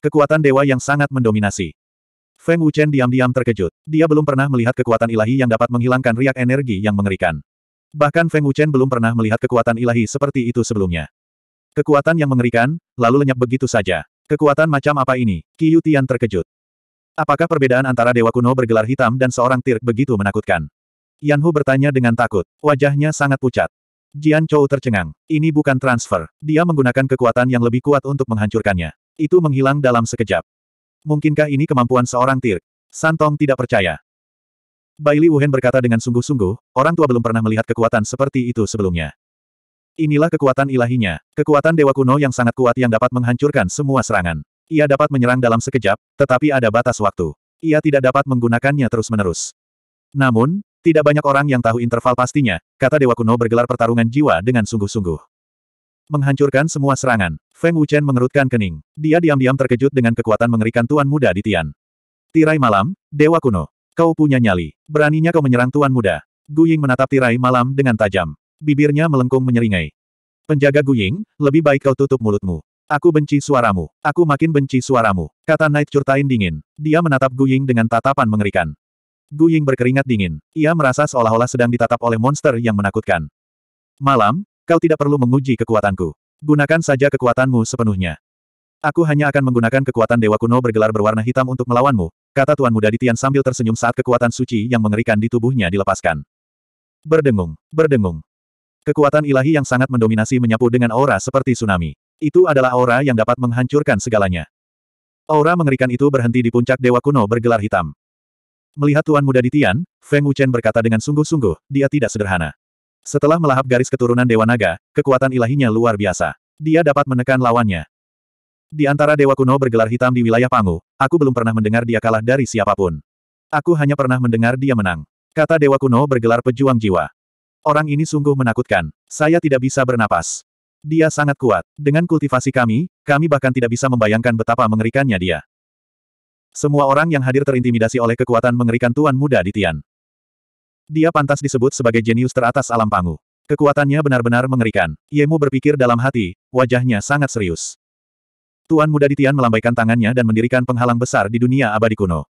Kekuatan dewa yang sangat mendominasi. Feng Wuchen diam-diam terkejut. Dia belum pernah melihat kekuatan ilahi yang dapat menghilangkan riak energi yang mengerikan. Bahkan Feng Wuchen belum pernah melihat kekuatan ilahi seperti itu sebelumnya. Kekuatan yang mengerikan, lalu lenyap begitu saja. Kekuatan macam apa ini? Qiyu Tian terkejut. Apakah perbedaan antara dewa kuno bergelar hitam dan seorang tirk begitu menakutkan? Yan Hu bertanya dengan takut. Wajahnya sangat pucat. Jian Chou tercengang. Ini bukan transfer. Dia menggunakan kekuatan yang lebih kuat untuk menghancurkannya. Itu menghilang dalam sekejap. Mungkinkah ini kemampuan seorang Tirk? Santong tidak percaya. Baili Wuhen berkata dengan sungguh-sungguh, orang tua belum pernah melihat kekuatan seperti itu sebelumnya. Inilah kekuatan ilahinya, kekuatan dewa kuno yang sangat kuat yang dapat menghancurkan semua serangan. Ia dapat menyerang dalam sekejap, tetapi ada batas waktu. Ia tidak dapat menggunakannya terus-menerus. Namun, tidak banyak orang yang tahu interval pastinya, kata Dewa Kuno bergelar pertarungan jiwa dengan sungguh-sungguh menghancurkan semua serangan. Feng Wuchen mengerutkan kening. Dia diam-diam terkejut dengan kekuatan mengerikan Tuan Muda di Tian. Tirai malam, Dewa Kuno. Kau punya nyali. Beraninya kau menyerang Tuan Muda. Gu Ying menatap tirai malam dengan tajam. Bibirnya melengkung menyeringai. Penjaga Gu Ying, lebih baik kau tutup mulutmu. Aku benci suaramu. Aku makin benci suaramu. Kata Knight Curtain dingin. Dia menatap Gu Ying dengan tatapan mengerikan. Gu Ying berkeringat dingin. Ia merasa seolah-olah sedang ditatap oleh monster yang menakutkan. Malam, Kau tidak perlu menguji kekuatanku. Gunakan saja kekuatanmu sepenuhnya. Aku hanya akan menggunakan kekuatan dewa kuno bergelar berwarna hitam untuk melawanmu, kata Tuan Muda Ditian sambil tersenyum saat kekuatan suci yang mengerikan di tubuhnya dilepaskan. Berdengung, berdengung. Kekuatan ilahi yang sangat mendominasi menyapu dengan aura seperti tsunami. Itu adalah aura yang dapat menghancurkan segalanya. Aura mengerikan itu berhenti di puncak dewa kuno bergelar hitam. Melihat Tuan Muda Ditian, Feng Wuchen berkata dengan sungguh-sungguh, dia tidak sederhana. Setelah melahap garis keturunan Dewa Naga, kekuatan ilahinya luar biasa. Dia dapat menekan lawannya. Di antara Dewa Kuno bergelar hitam di wilayah Pangu, aku belum pernah mendengar dia kalah dari siapapun. Aku hanya pernah mendengar dia menang. Kata Dewa Kuno bergelar pejuang jiwa. Orang ini sungguh menakutkan. Saya tidak bisa bernapas. Dia sangat kuat. Dengan kultivasi kami, kami bahkan tidak bisa membayangkan betapa mengerikannya dia. Semua orang yang hadir terintimidasi oleh kekuatan mengerikan Tuan Muda di Tian. Dia pantas disebut sebagai jenius teratas alam pangu. Kekuatannya benar-benar mengerikan. Yemu berpikir dalam hati, wajahnya sangat serius. Tuan muda Ditian melambaikan tangannya dan mendirikan penghalang besar di dunia abadi kuno.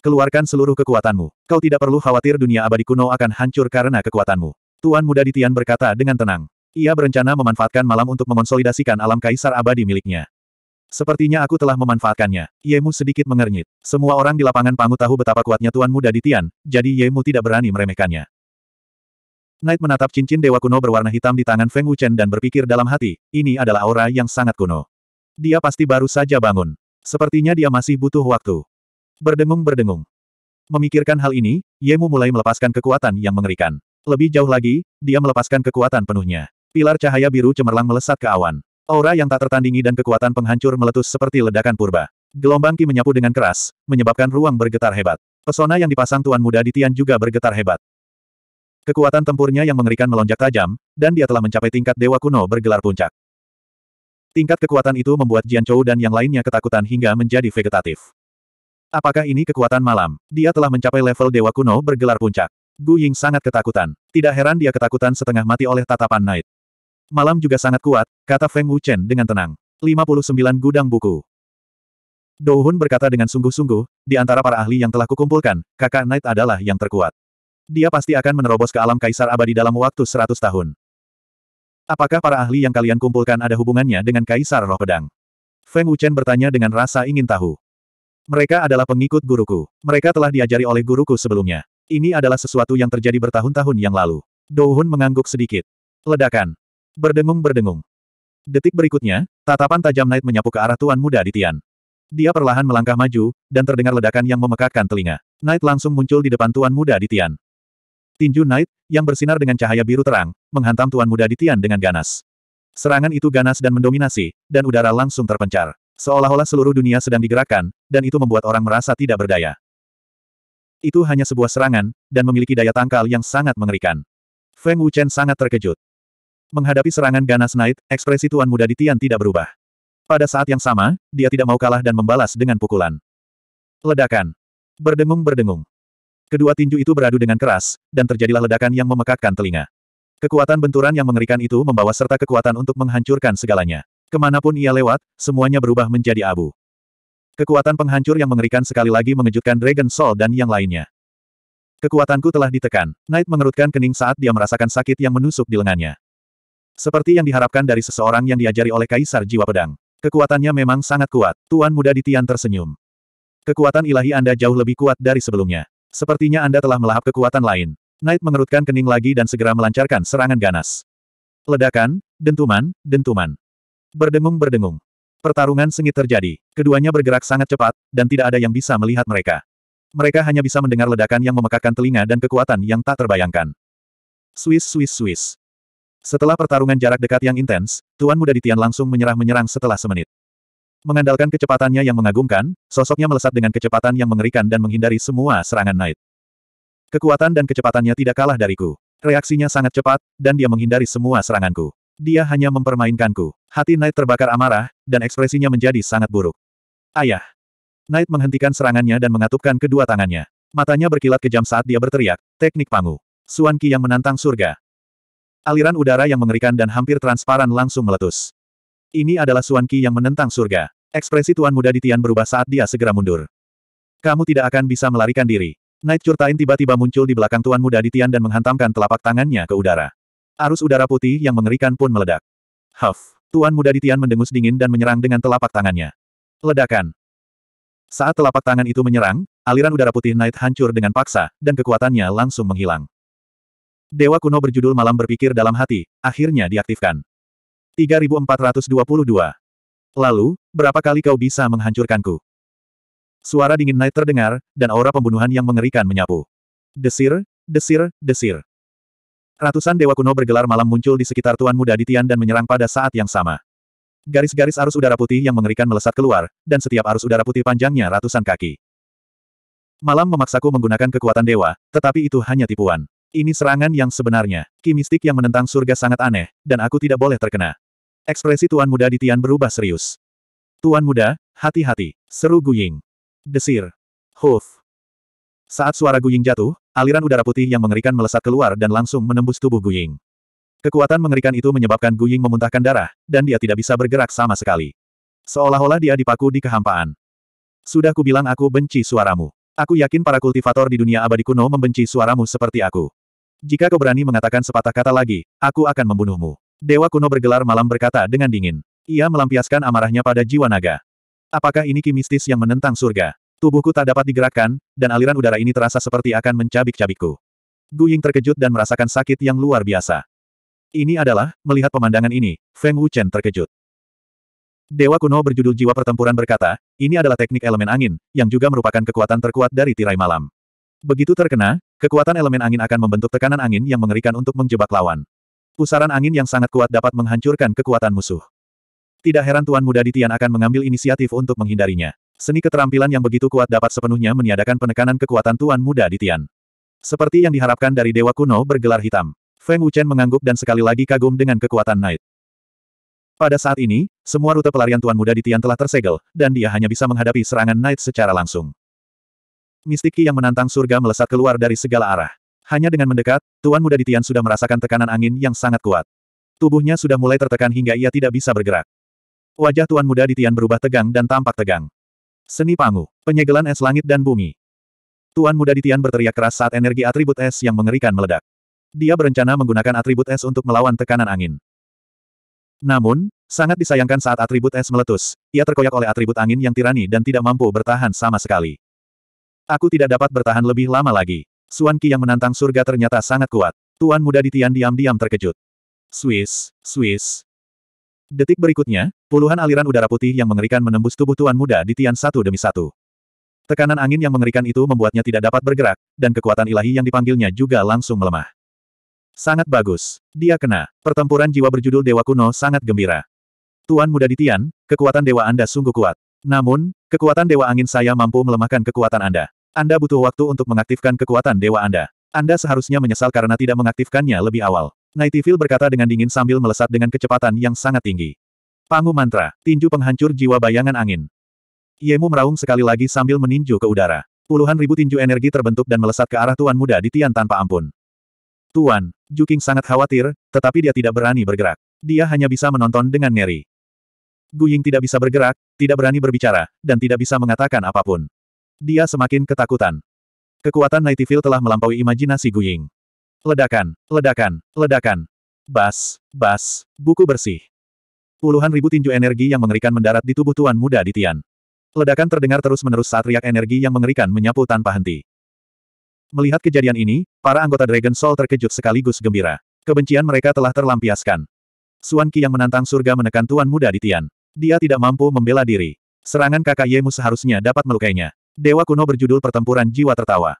Keluarkan seluruh kekuatanmu. Kau tidak perlu khawatir dunia abadi kuno akan hancur karena kekuatanmu. Tuan muda Ditian berkata dengan tenang. Ia berencana memanfaatkan malam untuk mengonsolidasikan alam kaisar abadi miliknya. Sepertinya aku telah memanfaatkannya. Yemu sedikit mengernyit. Semua orang di lapangan Pangu tahu betapa kuatnya Tuan Muda di Tian, jadi Yemu tidak berani meremehkannya. Knight menatap cincin dewa kuno berwarna hitam di tangan Feng Wuchen dan berpikir dalam hati, ini adalah aura yang sangat kuno. Dia pasti baru saja bangun. Sepertinya dia masih butuh waktu. Berdengung-berdengung. Memikirkan hal ini, Yemu mulai melepaskan kekuatan yang mengerikan. Lebih jauh lagi, dia melepaskan kekuatan penuhnya. Pilar cahaya biru cemerlang melesat ke awan. Aura yang tak tertandingi dan kekuatan penghancur meletus seperti ledakan purba. Gelombang Ki menyapu dengan keras, menyebabkan ruang bergetar hebat. Pesona yang dipasang Tuan Muda di Tian juga bergetar hebat. Kekuatan tempurnya yang mengerikan melonjak tajam, dan dia telah mencapai tingkat Dewa Kuno bergelar puncak. Tingkat kekuatan itu membuat Jian Chou dan yang lainnya ketakutan hingga menjadi vegetatif. Apakah ini kekuatan malam? Dia telah mencapai level Dewa Kuno bergelar puncak. Gu Ying sangat ketakutan. Tidak heran dia ketakutan setengah mati oleh tatapan Knight. Malam juga sangat kuat, kata Feng Wuchen dengan tenang. 59 gudang buku. Hun berkata dengan sungguh-sungguh, di antara para ahli yang telah kukumpulkan, kakak Knight adalah yang terkuat. Dia pasti akan menerobos ke alam kaisar abadi dalam waktu 100 tahun. Apakah para ahli yang kalian kumpulkan ada hubungannya dengan kaisar roh pedang? Feng Wuchen bertanya dengan rasa ingin tahu. Mereka adalah pengikut guruku. Mereka telah diajari oleh guruku sebelumnya. Ini adalah sesuatu yang terjadi bertahun-tahun yang lalu. Hun mengangguk sedikit. Ledakan. Berdengung-berdengung. Detik berikutnya, tatapan tajam Knight menyapu ke arah tuan muda di Tian. Dia perlahan melangkah maju, dan terdengar ledakan yang memekakkan telinga. Knight langsung muncul di depan tuan muda di Tian. Tinju Knight, yang bersinar dengan cahaya biru terang, menghantam tuan muda di Tian dengan ganas. Serangan itu ganas dan mendominasi, dan udara langsung terpencar. Seolah-olah seluruh dunia sedang digerakkan, dan itu membuat orang merasa tidak berdaya. Itu hanya sebuah serangan, dan memiliki daya tangkal yang sangat mengerikan. Feng Wuchen sangat terkejut. Menghadapi serangan Ganas Knight, ekspresi tuan muda di Tian tidak berubah. Pada saat yang sama, dia tidak mau kalah dan membalas dengan pukulan. Ledakan. Berdengung-berdengung. Kedua tinju itu beradu dengan keras, dan terjadilah ledakan yang memekakkan telinga. Kekuatan benturan yang mengerikan itu membawa serta kekuatan untuk menghancurkan segalanya. Kemanapun ia lewat, semuanya berubah menjadi abu. Kekuatan penghancur yang mengerikan sekali lagi mengejutkan Dragon Soul dan yang lainnya. Kekuatanku telah ditekan. Knight mengerutkan kening saat dia merasakan sakit yang menusuk di lengannya. Seperti yang diharapkan dari seseorang yang diajari oleh Kaisar Jiwa Pedang. Kekuatannya memang sangat kuat. Tuan muda di tersenyum. Kekuatan ilahi Anda jauh lebih kuat dari sebelumnya. Sepertinya Anda telah melahap kekuatan lain. Knight mengerutkan kening lagi dan segera melancarkan serangan ganas. Ledakan, dentuman, dentuman. Berdengung-berdengung. Pertarungan sengit terjadi. Keduanya bergerak sangat cepat, dan tidak ada yang bisa melihat mereka. Mereka hanya bisa mendengar ledakan yang memekakan telinga dan kekuatan yang tak terbayangkan. Swiss, Swiss, Swiss. Setelah pertarungan jarak dekat yang intens, Tuan Muda di langsung menyerah-menyerang setelah semenit. Mengandalkan kecepatannya yang mengagumkan, sosoknya melesat dengan kecepatan yang mengerikan dan menghindari semua serangan Knight. Kekuatan dan kecepatannya tidak kalah dariku. Reaksinya sangat cepat, dan dia menghindari semua seranganku. Dia hanya mempermainkanku. Hati Knight terbakar amarah, dan ekspresinya menjadi sangat buruk. Ayah! Knight menghentikan serangannya dan mengatupkan kedua tangannya. Matanya berkilat kejam saat dia berteriak, teknik pangu. Suanki yang menantang surga. Aliran udara yang mengerikan dan hampir transparan langsung meletus. Ini adalah Suan Qi yang menentang surga. Ekspresi tuan muda di Tian berubah saat dia segera mundur. Kamu tidak akan bisa melarikan diri. Night Curtain tiba-tiba muncul di belakang tuan muda di Tian dan menghantamkan telapak tangannya ke udara. Arus udara putih yang mengerikan pun meledak. Huff. Tuan muda di Tian mendengus dingin dan menyerang dengan telapak tangannya. Ledakan. Saat telapak tangan itu menyerang, aliran udara putih Night hancur dengan paksa, dan kekuatannya langsung menghilang. Dewa kuno berjudul Malam Berpikir Dalam Hati, akhirnya diaktifkan. 3422. Lalu, berapa kali kau bisa menghancurkanku? Suara dingin Knight terdengar, dan aura pembunuhan yang mengerikan menyapu. Desir, desir, desir. Ratusan dewa kuno bergelar malam muncul di sekitar Tuan Muda Ditian dan menyerang pada saat yang sama. Garis-garis arus udara putih yang mengerikan melesat keluar, dan setiap arus udara putih panjangnya ratusan kaki. Malam memaksaku menggunakan kekuatan dewa, tetapi itu hanya tipuan. Ini serangan yang sebenarnya. kimistik yang menentang surga sangat aneh, dan aku tidak boleh terkena. Ekspresi Tuan Muda di Tian berubah serius. Tuan Muda, hati-hati, seru Guying. Desir. Huf. Saat suara Guying jatuh, aliran udara putih yang mengerikan melesat keluar dan langsung menembus tubuh Guying. Kekuatan mengerikan itu menyebabkan Guying memuntahkan darah, dan dia tidak bisa bergerak sama sekali. Seolah-olah dia dipaku di kehampaan. Sudah kubilang aku benci suaramu. Aku yakin para kultivator di dunia abadi kuno membenci suaramu seperti aku. Jika kau berani mengatakan sepatah kata lagi, aku akan membunuhmu. Dewa kuno bergelar malam berkata dengan dingin. Ia melampiaskan amarahnya pada jiwa naga. Apakah ini kimistis yang menentang surga? Tubuhku tak dapat digerakkan, dan aliran udara ini terasa seperti akan mencabik-cabikku. Guying terkejut dan merasakan sakit yang luar biasa. Ini adalah, melihat pemandangan ini, Feng Wuchen terkejut. Dewa kuno berjudul Jiwa Pertempuran berkata, ini adalah teknik elemen angin, yang juga merupakan kekuatan terkuat dari tirai malam. Begitu terkena, Kekuatan elemen angin akan membentuk tekanan angin yang mengerikan untuk menjebak lawan. Pusaran angin yang sangat kuat dapat menghancurkan kekuatan musuh. Tidak heran Tuan Muda di Tian akan mengambil inisiatif untuk menghindarinya. Seni keterampilan yang begitu kuat dapat sepenuhnya meniadakan penekanan kekuatan Tuan Muda di Tian. Seperti yang diharapkan dari Dewa Kuno bergelar hitam. Feng Wuchen mengangguk dan sekali lagi kagum dengan kekuatan Knight. Pada saat ini, semua rute pelarian Tuan Muda di Tian telah tersegel, dan dia hanya bisa menghadapi serangan Knight secara langsung. Mistiki yang menantang surga melesat keluar dari segala arah. Hanya dengan mendekat, Tuan Muda Ditian sudah merasakan tekanan angin yang sangat kuat. Tubuhnya sudah mulai tertekan hingga ia tidak bisa bergerak. Wajah Tuan Muda Ditian berubah tegang dan tampak tegang. Seni Pangu, penyegelan es langit dan bumi. Tuan Muda Ditian berteriak keras saat energi atribut es yang mengerikan meledak. Dia berencana menggunakan atribut es untuk melawan tekanan angin. Namun, sangat disayangkan saat atribut es meletus, ia terkoyak oleh atribut angin yang tirani dan tidak mampu bertahan sama sekali. Aku tidak dapat bertahan lebih lama lagi. Suan Qi yang menantang surga ternyata sangat kuat. Tuan muda di Tian diam-diam terkejut. Swiss, Swiss. Detik berikutnya, puluhan aliran udara putih yang mengerikan menembus tubuh tuan muda di Tian satu demi satu. Tekanan angin yang mengerikan itu membuatnya tidak dapat bergerak, dan kekuatan ilahi yang dipanggilnya juga langsung melemah. Sangat bagus. Dia kena. Pertempuran jiwa berjudul Dewa Kuno sangat gembira. Tuan muda di Tian, kekuatan dewa Anda sungguh kuat. Namun, Kekuatan Dewa Angin saya mampu melemahkan kekuatan Anda. Anda butuh waktu untuk mengaktifkan kekuatan Dewa Anda. Anda seharusnya menyesal karena tidak mengaktifkannya lebih awal. Evil berkata dengan dingin sambil melesat dengan kecepatan yang sangat tinggi. Pangu mantra, tinju penghancur jiwa bayangan angin. Yemu meraung sekali lagi sambil meninju ke udara. Puluhan ribu tinju energi terbentuk dan melesat ke arah Tuan Muda di Tian tanpa ampun. Tuan, Juking sangat khawatir, tetapi dia tidak berani bergerak. Dia hanya bisa menonton dengan ngeri. Guying tidak bisa bergerak, tidak berani berbicara, dan tidak bisa mengatakan apapun. Dia semakin ketakutan. Kekuatan Evil telah melampaui imajinasi Guying. Ledakan, ledakan, ledakan. Bas, bas, buku bersih. Puluhan ribu tinju energi yang mengerikan mendarat di tubuh tuan muda di Tian. Ledakan terdengar terus-menerus saat riak energi yang mengerikan menyapu tanpa henti. Melihat kejadian ini, para anggota Dragon Soul terkejut sekaligus gembira. Kebencian mereka telah terlampiaskan. Suan Qi yang menantang surga menekan Tuan Muda di Tian. Dia tidak mampu membela diri. Serangan kakak Yemu seharusnya dapat melukainya. Dewa kuno berjudul pertempuran jiwa tertawa.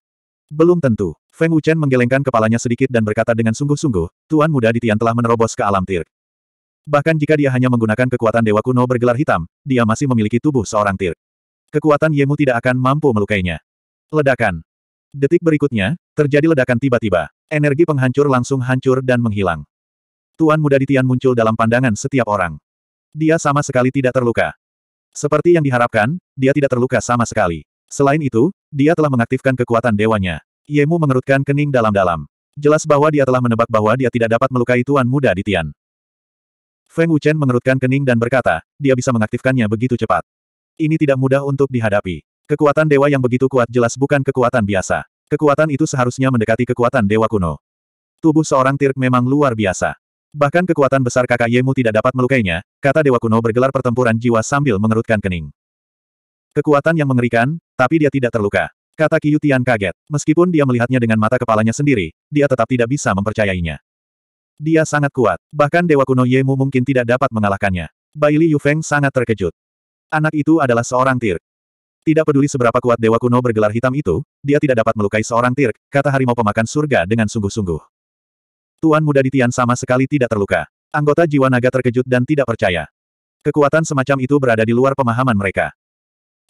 Belum tentu. Feng Wuchen menggelengkan kepalanya sedikit dan berkata dengan sungguh-sungguh, Tuan Muda di Tian telah menerobos ke alam tir. Bahkan jika dia hanya menggunakan kekuatan Dewa Kuno bergelar hitam, dia masih memiliki tubuh seorang tir. Kekuatan Yemu tidak akan mampu melukainya. Ledakan. Detik berikutnya, terjadi ledakan tiba-tiba. Energi penghancur langsung hancur dan menghilang. Tuan Muda di Tian muncul dalam pandangan setiap orang. Dia sama sekali tidak terluka. Seperti yang diharapkan, dia tidak terluka sama sekali. Selain itu, dia telah mengaktifkan kekuatan dewanya. Yemu mengerutkan kening dalam-dalam. Jelas bahwa dia telah menebak bahwa dia tidak dapat melukai Tuan Muda di Tian. Feng Wuchen mengerutkan kening dan berkata, dia bisa mengaktifkannya begitu cepat. Ini tidak mudah untuk dihadapi. Kekuatan dewa yang begitu kuat jelas bukan kekuatan biasa. Kekuatan itu seharusnya mendekati kekuatan dewa kuno. Tubuh seorang Tirk memang luar biasa. Bahkan kekuatan besar kakak Yemu tidak dapat melukainya, kata Dewa Kuno bergelar pertempuran jiwa sambil mengerutkan kening. Kekuatan yang mengerikan, tapi dia tidak terluka. Kata Qiu Tian kaget. Meskipun dia melihatnya dengan mata kepalanya sendiri, dia tetap tidak bisa mempercayainya. Dia sangat kuat, bahkan Dewa Kuno Yemu mungkin tidak dapat mengalahkannya. Bai Baili Yufeng sangat terkejut. Anak itu adalah seorang Tirk. Tidak peduli seberapa kuat Dewa Kuno bergelar hitam itu, dia tidak dapat melukai seorang Tirk, kata harimau pemakan surga dengan sungguh-sungguh. Tuan muda di Tian sama sekali tidak terluka. Anggota jiwa naga terkejut dan tidak percaya. Kekuatan semacam itu berada di luar pemahaman mereka.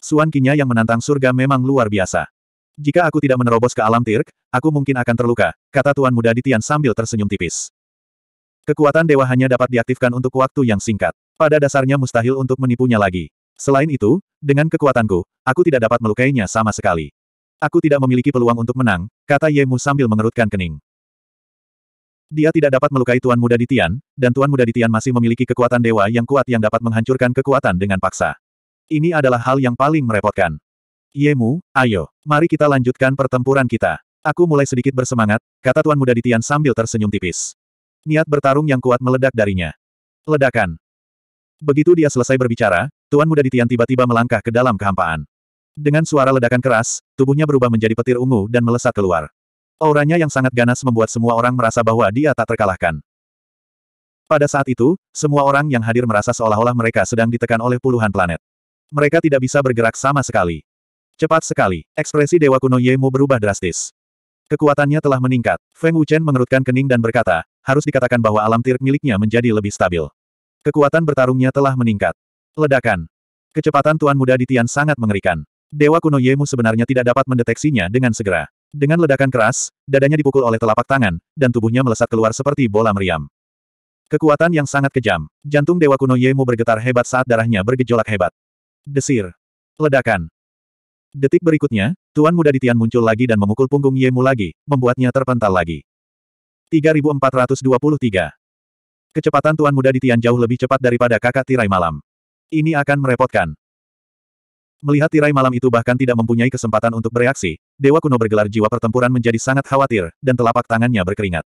Suan Kinya yang menantang surga memang luar biasa. Jika aku tidak menerobos ke alam tirk, aku mungkin akan terluka, kata Tuan Muda di Tian sambil tersenyum tipis. Kekuatan dewa hanya dapat diaktifkan untuk waktu yang singkat. Pada dasarnya mustahil untuk menipunya lagi. Selain itu, dengan kekuatanku, aku tidak dapat melukainya sama sekali. Aku tidak memiliki peluang untuk menang, kata Yemu sambil mengerutkan kening. Dia tidak dapat melukai Tuan Muda di Tian, dan Tuan Muda di Tian masih memiliki kekuatan dewa yang kuat yang dapat menghancurkan kekuatan dengan paksa. Ini adalah hal yang paling merepotkan. Yemu, ayo, mari kita lanjutkan pertempuran kita. Aku mulai sedikit bersemangat, kata Tuan Muda di Tian sambil tersenyum tipis. Niat bertarung yang kuat meledak darinya. Ledakan. Begitu dia selesai berbicara, Tuan Muda di Tian tiba-tiba melangkah ke dalam kehampaan. Dengan suara ledakan keras, tubuhnya berubah menjadi petir ungu dan melesat keluar. Auranya yang sangat ganas membuat semua orang merasa bahwa dia tak terkalahkan. Pada saat itu, semua orang yang hadir merasa seolah-olah mereka sedang ditekan oleh puluhan planet. Mereka tidak bisa bergerak sama sekali. Cepat sekali, ekspresi Dewa Kuno Yemu berubah drastis. Kekuatannya telah meningkat. Feng Wuchen mengerutkan kening dan berkata, harus dikatakan bahwa alam tirk miliknya menjadi lebih stabil. Kekuatan bertarungnya telah meningkat. Ledakan. Kecepatan Tuan Muda di Tian sangat mengerikan. Dewa Kuno Yemu sebenarnya tidak dapat mendeteksinya dengan segera. Dengan ledakan keras, dadanya dipukul oleh telapak tangan, dan tubuhnya melesat keluar seperti bola meriam. Kekuatan yang sangat kejam. Jantung Dewa Kuno Yemu bergetar hebat saat darahnya bergejolak hebat. Desir. Ledakan. Detik berikutnya, Tuan Muda Ditian muncul lagi dan memukul punggung Yemu lagi, membuatnya terpental lagi. 3423. Kecepatan Tuan Muda Ditian jauh lebih cepat daripada kakak tirai malam. Ini akan merepotkan. Melihat tirai malam itu bahkan tidak mempunyai kesempatan untuk bereaksi, Dewa Kuno bergelar jiwa pertempuran menjadi sangat khawatir, dan telapak tangannya berkeringat.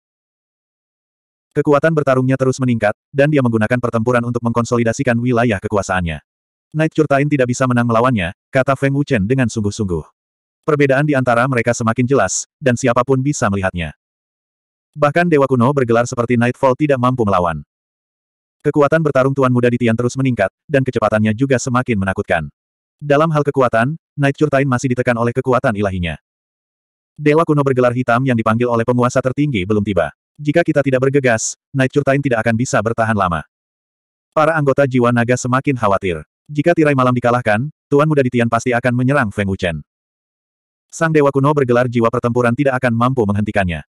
Kekuatan bertarungnya terus meningkat, dan dia menggunakan pertempuran untuk mengkonsolidasikan wilayah kekuasaannya. Night Curtain tidak bisa menang melawannya, kata Feng Wuchen dengan sungguh-sungguh. Perbedaan di antara mereka semakin jelas, dan siapapun bisa melihatnya. Bahkan Dewa Kuno bergelar seperti Nightfall tidak mampu melawan. Kekuatan bertarung Tuan Muda di Tian terus meningkat, dan kecepatannya juga semakin menakutkan. Dalam hal kekuatan, Night Curtain masih ditekan oleh kekuatan ilahinya. Dewa kuno bergelar hitam yang dipanggil oleh penguasa tertinggi belum tiba. Jika kita tidak bergegas, Night Curtain tidak akan bisa bertahan lama. Para anggota jiwa naga semakin khawatir. Jika tirai malam dikalahkan, Tuan Muda di pasti akan menyerang Feng Wuchen. Sang Dewa Kuno bergelar jiwa pertempuran tidak akan mampu menghentikannya.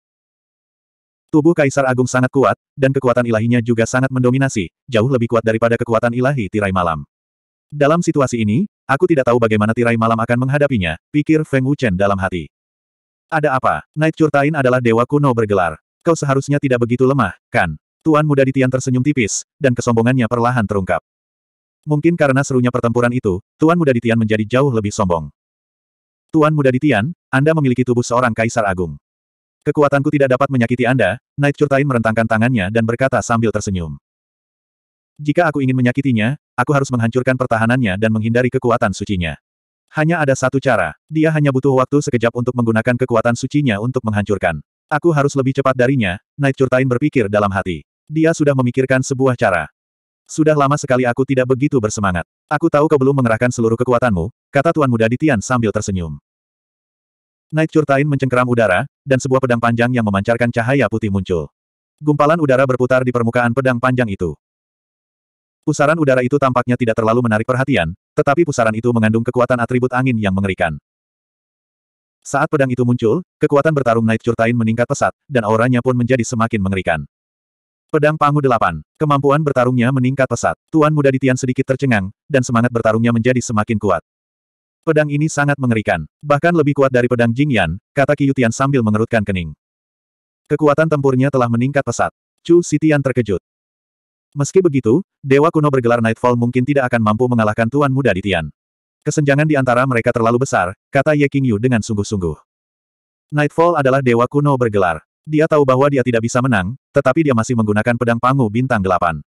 Tubuh Kaisar Agung sangat kuat, dan kekuatan ilahinya juga sangat mendominasi, jauh lebih kuat daripada kekuatan ilahi tirai malam. Dalam situasi ini, Aku tidak tahu bagaimana tirai malam akan menghadapinya, pikir Feng Wuchen dalam hati. Ada apa? Night Curtain adalah dewa kuno bergelar. Kau seharusnya tidak begitu lemah, kan? Tuan muda di Tian tersenyum tipis, dan kesombongannya perlahan terungkap. Mungkin karena serunya pertempuran itu, Tuan muda di menjadi jauh lebih sombong. Tuan muda di Anda memiliki tubuh seorang kaisar agung. Kekuatanku tidak dapat menyakiti Anda, Night Curtain merentangkan tangannya dan berkata sambil tersenyum. Jika aku ingin menyakitinya, aku harus menghancurkan pertahanannya dan menghindari kekuatan sucinya. Hanya ada satu cara. Dia hanya butuh waktu sekejap untuk menggunakan kekuatan sucinya untuk menghancurkan. Aku harus lebih cepat darinya, Night Curtain berpikir dalam hati. Dia sudah memikirkan sebuah cara. Sudah lama sekali aku tidak begitu bersemangat. Aku tahu kau belum mengerahkan seluruh kekuatanmu, kata Tuan Muda Ditian sambil tersenyum. Night Curtain mencengkeram udara, dan sebuah pedang panjang yang memancarkan cahaya putih muncul. Gumpalan udara berputar di permukaan pedang panjang itu. Pusaran udara itu tampaknya tidak terlalu menarik perhatian, tetapi pusaran itu mengandung kekuatan atribut angin yang mengerikan. Saat pedang itu muncul, kekuatan bertarung Night Curtain meningkat pesat, dan auranya pun menjadi semakin mengerikan. Pedang Pangu delapan, Kemampuan bertarungnya meningkat pesat. Tuan Muda di Tian sedikit tercengang, dan semangat bertarungnya menjadi semakin kuat. Pedang ini sangat mengerikan. Bahkan lebih kuat dari pedang Jing Yan, kata Tian sambil mengerutkan kening. Kekuatan tempurnya telah meningkat pesat. Chu Sitian terkejut. Meski begitu, Dewa kuno bergelar Nightfall mungkin tidak akan mampu mengalahkan Tuan Muda di Tian. Kesenjangan di antara mereka terlalu besar, kata Ye King Yu dengan sungguh-sungguh. Nightfall adalah Dewa kuno bergelar. Dia tahu bahwa dia tidak bisa menang, tetapi dia masih menggunakan pedang pangu bintang delapan.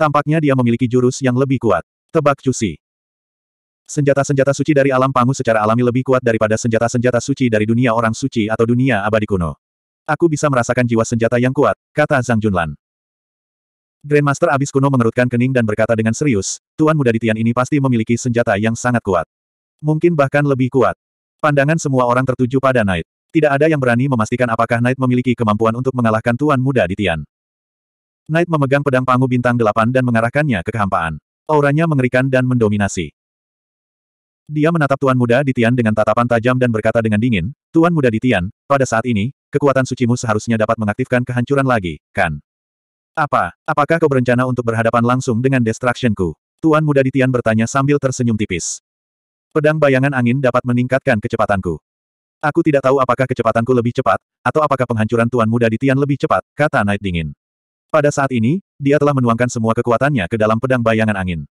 Tampaknya dia memiliki jurus yang lebih kuat. Tebak cusi. Senjata-senjata suci dari alam pangu secara alami lebih kuat daripada senjata-senjata suci dari dunia orang suci atau dunia abadi kuno. Aku bisa merasakan jiwa senjata yang kuat, kata Zhang Junlan. Grandmaster Abis Kuno mengerutkan kening dan berkata dengan serius, Tuan Muda Ditian ini pasti memiliki senjata yang sangat kuat. Mungkin bahkan lebih kuat. Pandangan semua orang tertuju pada Knight. Tidak ada yang berani memastikan apakah Knight memiliki kemampuan untuk mengalahkan Tuan Muda Ditian. Knight memegang pedang pangu bintang delapan dan mengarahkannya ke kehampaan. Auranya mengerikan dan mendominasi. Dia menatap Tuan Muda Ditian dengan tatapan tajam dan berkata dengan dingin, Tuan Muda Ditian, pada saat ini, kekuatan sucimu seharusnya dapat mengaktifkan kehancuran lagi, kan? Apa, apakah kau berencana untuk berhadapan langsung dengan Destruction-ku? Tuan muda di bertanya sambil tersenyum tipis. Pedang bayangan angin dapat meningkatkan kecepatanku. Aku tidak tahu apakah kecepatanku lebih cepat, atau apakah penghancuran Tuan muda di lebih cepat, kata Night Dingin. Pada saat ini, dia telah menuangkan semua kekuatannya ke dalam pedang bayangan angin.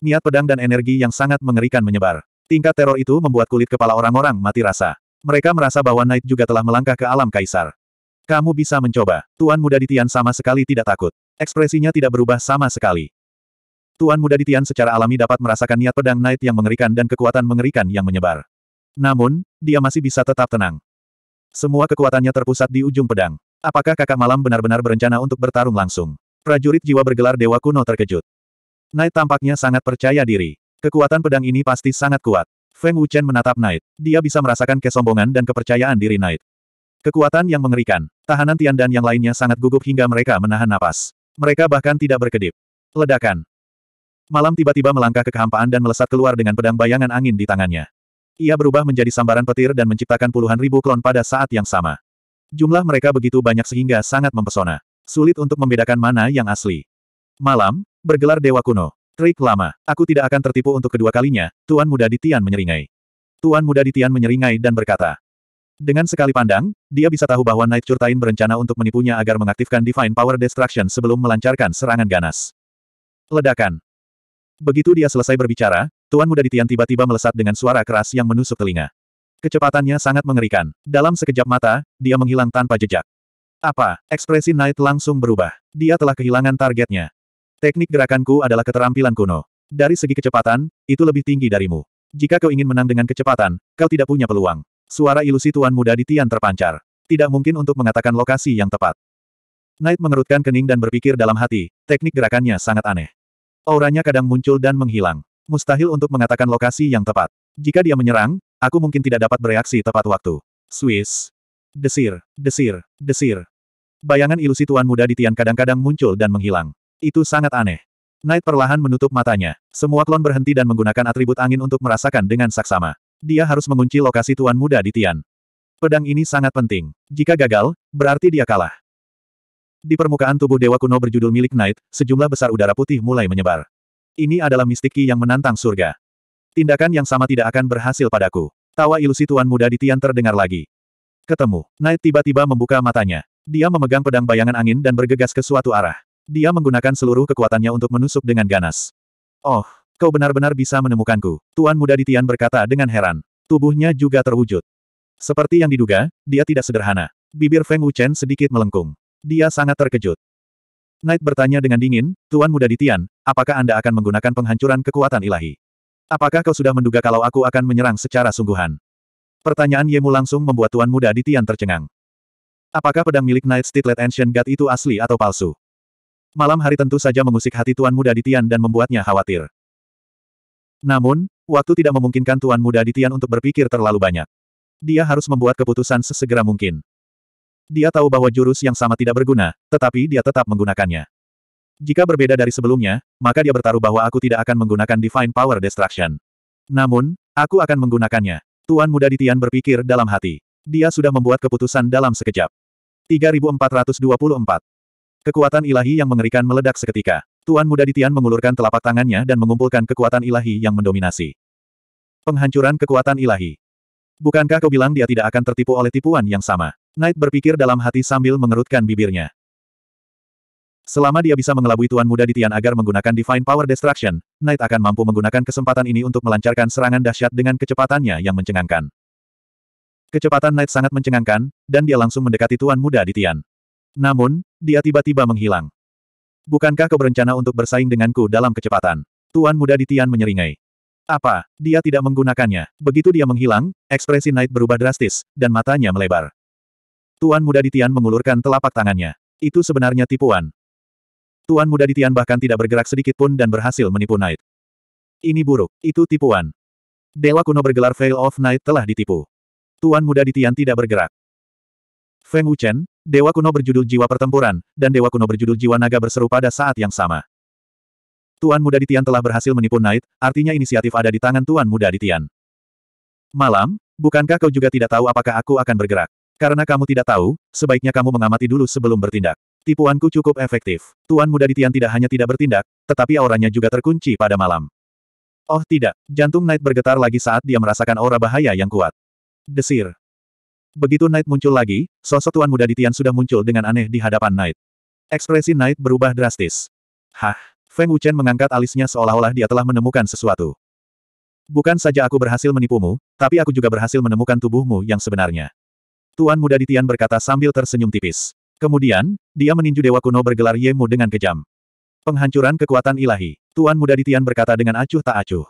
Niat pedang dan energi yang sangat mengerikan menyebar. Tingkat teror itu membuat kulit kepala orang-orang mati rasa. Mereka merasa bahwa Knight juga telah melangkah ke alam kaisar. Kamu bisa mencoba. Tuan Muda Ditian sama sekali tidak takut. Ekspresinya tidak berubah sama sekali. Tuan Muda Ditian secara alami dapat merasakan niat pedang Knight yang mengerikan dan kekuatan mengerikan yang menyebar. Namun, dia masih bisa tetap tenang. Semua kekuatannya terpusat di ujung pedang. Apakah kakak malam benar-benar berencana untuk bertarung langsung? Prajurit jiwa bergelar dewa kuno terkejut. Knight tampaknya sangat percaya diri. Kekuatan pedang ini pasti sangat kuat. Feng Wuchen menatap Knight. Dia bisa merasakan kesombongan dan kepercayaan diri Knight. Kekuatan yang mengerikan. Tahanan Tian dan yang lainnya sangat gugup hingga mereka menahan napas. Mereka bahkan tidak berkedip. Ledakan. Malam tiba-tiba melangkah ke kehampaan dan melesat keluar dengan pedang bayangan angin di tangannya. Ia berubah menjadi sambaran petir dan menciptakan puluhan ribu klon pada saat yang sama. Jumlah mereka begitu banyak sehingga sangat mempesona. Sulit untuk membedakan mana yang asli. Malam, bergelar Dewa Kuno. Trik lama, aku tidak akan tertipu untuk kedua kalinya, Tuan Muda di Tian menyeringai. Tuan Muda di Tian menyeringai dan berkata, dengan sekali pandang, dia bisa tahu bahwa Night Curtain berencana untuk menipunya agar mengaktifkan Divine Power Destruction sebelum melancarkan serangan ganas. Ledakan. Begitu dia selesai berbicara, Tuan Muda di tiba-tiba melesat dengan suara keras yang menusuk telinga. Kecepatannya sangat mengerikan. Dalam sekejap mata, dia menghilang tanpa jejak. Apa? Ekspresi Knight langsung berubah. Dia telah kehilangan targetnya. Teknik gerakanku adalah keterampilan kuno. Dari segi kecepatan, itu lebih tinggi darimu. Jika kau ingin menang dengan kecepatan, kau tidak punya peluang. Suara ilusi tuan muda di Tian terpancar. Tidak mungkin untuk mengatakan lokasi yang tepat. Knight mengerutkan kening dan berpikir dalam hati, teknik gerakannya sangat aneh. Auranya kadang muncul dan menghilang. Mustahil untuk mengatakan lokasi yang tepat. Jika dia menyerang, aku mungkin tidak dapat bereaksi tepat waktu. Swiss. Desir, desir, desir. Bayangan ilusi tuan muda di Tian kadang-kadang muncul dan menghilang. Itu sangat aneh. Knight perlahan menutup matanya. Semua klon berhenti dan menggunakan atribut angin untuk merasakan dengan saksama dia harus mengunci lokasi Tuan Muda di Tian. Pedang ini sangat penting. Jika gagal, berarti dia kalah. Di permukaan tubuh Dewa Kuno berjudul milik Knight, sejumlah besar udara putih mulai menyebar. Ini adalah mistiki yang menantang surga. Tindakan yang sama tidak akan berhasil padaku. Tawa ilusi Tuan Muda di Tian terdengar lagi. Ketemu, Knight tiba-tiba membuka matanya. Dia memegang pedang bayangan angin dan bergegas ke suatu arah. Dia menggunakan seluruh kekuatannya untuk menusuk dengan ganas. Oh, Kau benar-benar bisa menemukanku, Tuan Muda Ditian berkata dengan heran. Tubuhnya juga terwujud. Seperti yang diduga, dia tidak sederhana. Bibir Feng Wuchen sedikit melengkung. Dia sangat terkejut. Knight bertanya dengan dingin, Tuan Muda Ditian, apakah Anda akan menggunakan penghancuran kekuatan ilahi? Apakah kau sudah menduga kalau aku akan menyerang secara sungguhan? Pertanyaan Yemu langsung membuat Tuan Muda Ditian tercengang. Apakah pedang milik Knight Stitlet Ancient God itu asli atau palsu? Malam hari tentu saja mengusik hati Tuan Muda Ditian dan membuatnya khawatir. Namun, waktu tidak memungkinkan Tuan Muda Ditian untuk berpikir terlalu banyak. Dia harus membuat keputusan sesegera mungkin. Dia tahu bahwa jurus yang sama tidak berguna, tetapi dia tetap menggunakannya. Jika berbeda dari sebelumnya, maka dia bertaruh bahwa aku tidak akan menggunakan Divine Power Destruction. Namun, aku akan menggunakannya. Tuan Muda Ditian berpikir dalam hati. Dia sudah membuat keputusan dalam sekejap. 3424. Kekuatan ilahi yang mengerikan meledak seketika. Tuan Muda Ditian mengulurkan telapak tangannya dan mengumpulkan kekuatan ilahi yang mendominasi. Penghancuran kekuatan ilahi. Bukankah kau bilang dia tidak akan tertipu oleh tipuan yang sama? Knight berpikir dalam hati sambil mengerutkan bibirnya. Selama dia bisa mengelabui Tuan Muda Ditian agar menggunakan Divine Power Destruction, Knight akan mampu menggunakan kesempatan ini untuk melancarkan serangan dahsyat dengan kecepatannya yang mencengangkan. Kecepatan Knight sangat mencengangkan, dan dia langsung mendekati Tuan Muda Ditian. Namun, dia tiba-tiba menghilang. Bukankah kau berencana untuk bersaing denganku dalam kecepatan? Tuan muda di Tian menyeringai. Apa? Dia tidak menggunakannya. Begitu dia menghilang, ekspresi Knight berubah drastis, dan matanya melebar. Tuan muda di Tian mengulurkan telapak tangannya. Itu sebenarnya tipuan. Tuan muda di Tian bahkan tidak bergerak sedikit pun dan berhasil menipu Knight. Ini buruk, itu tipuan. Dewa kuno bergelar Veil of Night telah ditipu. Tuan muda di Tian tidak bergerak. Feng Wuchen, Dewa kuno berjudul jiwa pertempuran, dan dewa kuno berjudul jiwa naga berseru pada saat yang sama. Tuan Muda Ditian telah berhasil menipu Knight, artinya inisiatif ada di tangan Tuan Muda Ditian. Malam, bukankah kau juga tidak tahu apakah aku akan bergerak? Karena kamu tidak tahu, sebaiknya kamu mengamati dulu sebelum bertindak. Tipuanku cukup efektif. Tuan Muda Ditian tidak hanya tidak bertindak, tetapi auranya juga terkunci pada malam. Oh tidak, jantung Knight bergetar lagi saat dia merasakan aura bahaya yang kuat. Desir, Begitu Knight muncul lagi, sosok tuan muda Ditian sudah muncul dengan aneh di hadapan Knight. Ekspresi Knight berubah drastis. Hah, Feng Wuchen mengangkat alisnya seolah-olah dia telah menemukan sesuatu. Bukan saja aku berhasil menipumu, tapi aku juga berhasil menemukan tubuhmu yang sebenarnya. Tuan muda Ditian berkata sambil tersenyum tipis. Kemudian, dia meninju dewa kuno bergelar Yemu dengan kejam. Penghancuran kekuatan ilahi. Tuan muda Ditian berkata dengan acuh tak acuh.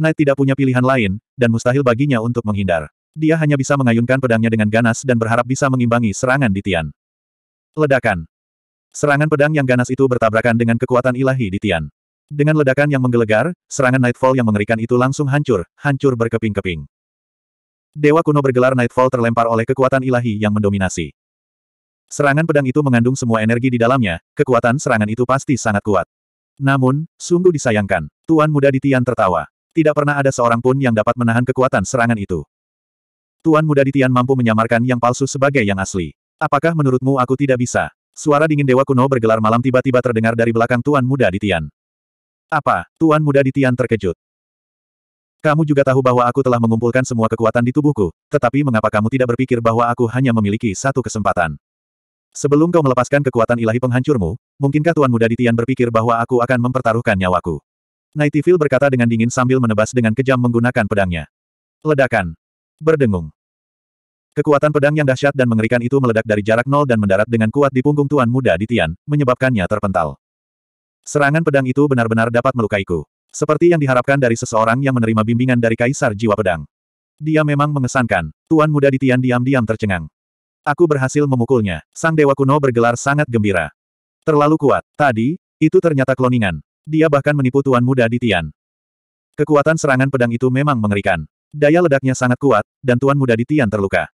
Knight tidak punya pilihan lain, dan mustahil baginya untuk menghindar. Dia hanya bisa mengayunkan pedangnya dengan ganas dan berharap bisa mengimbangi serangan di Tian. Ledakan. Serangan pedang yang ganas itu bertabrakan dengan kekuatan ilahi di Tian. Dengan ledakan yang menggelegar, serangan Nightfall yang mengerikan itu langsung hancur, hancur berkeping-keping. Dewa kuno bergelar Nightfall terlempar oleh kekuatan ilahi yang mendominasi. Serangan pedang itu mengandung semua energi di dalamnya, kekuatan serangan itu pasti sangat kuat. Namun, sungguh disayangkan, Tuan Muda di Tian tertawa. Tidak pernah ada seorang pun yang dapat menahan kekuatan serangan itu. Tuan muda di Tian mampu menyamarkan yang palsu sebagai yang asli. Apakah menurutmu aku tidak bisa? Suara dingin Dewa Kuno bergelar malam tiba-tiba terdengar dari belakang Tuan muda di Tian. Apa? Tuan muda di Tian terkejut. Kamu juga tahu bahwa aku telah mengumpulkan semua kekuatan di tubuhku, tetapi mengapa kamu tidak berpikir bahwa aku hanya memiliki satu kesempatan? Sebelum kau melepaskan kekuatan ilahi penghancurmu, mungkinkah Tuan Muda di Tian berpikir bahwa aku akan mempertaruhkan nyawaku? Nightingale berkata dengan dingin sambil menebas dengan kejam menggunakan pedangnya. Ledakan. Berdengung. Kekuatan pedang yang dahsyat dan mengerikan itu meledak dari jarak nol dan mendarat dengan kuat di punggung tuan muda di Tian, menyebabkannya terpental. Serangan pedang itu benar-benar dapat melukaiku. Seperti yang diharapkan dari seseorang yang menerima bimbingan dari Kaisar Jiwa Pedang. Dia memang mengesankan. Tuan muda di Tian diam-diam tercengang. Aku berhasil memukulnya. Sang Dewa Kuno bergelar sangat gembira. Terlalu kuat. Tadi, itu ternyata kloningan. Dia bahkan menipu Tuan muda di Tian. Kekuatan serangan pedang itu memang mengerikan. Daya ledaknya sangat kuat, dan Tuan Muda Ditian terluka.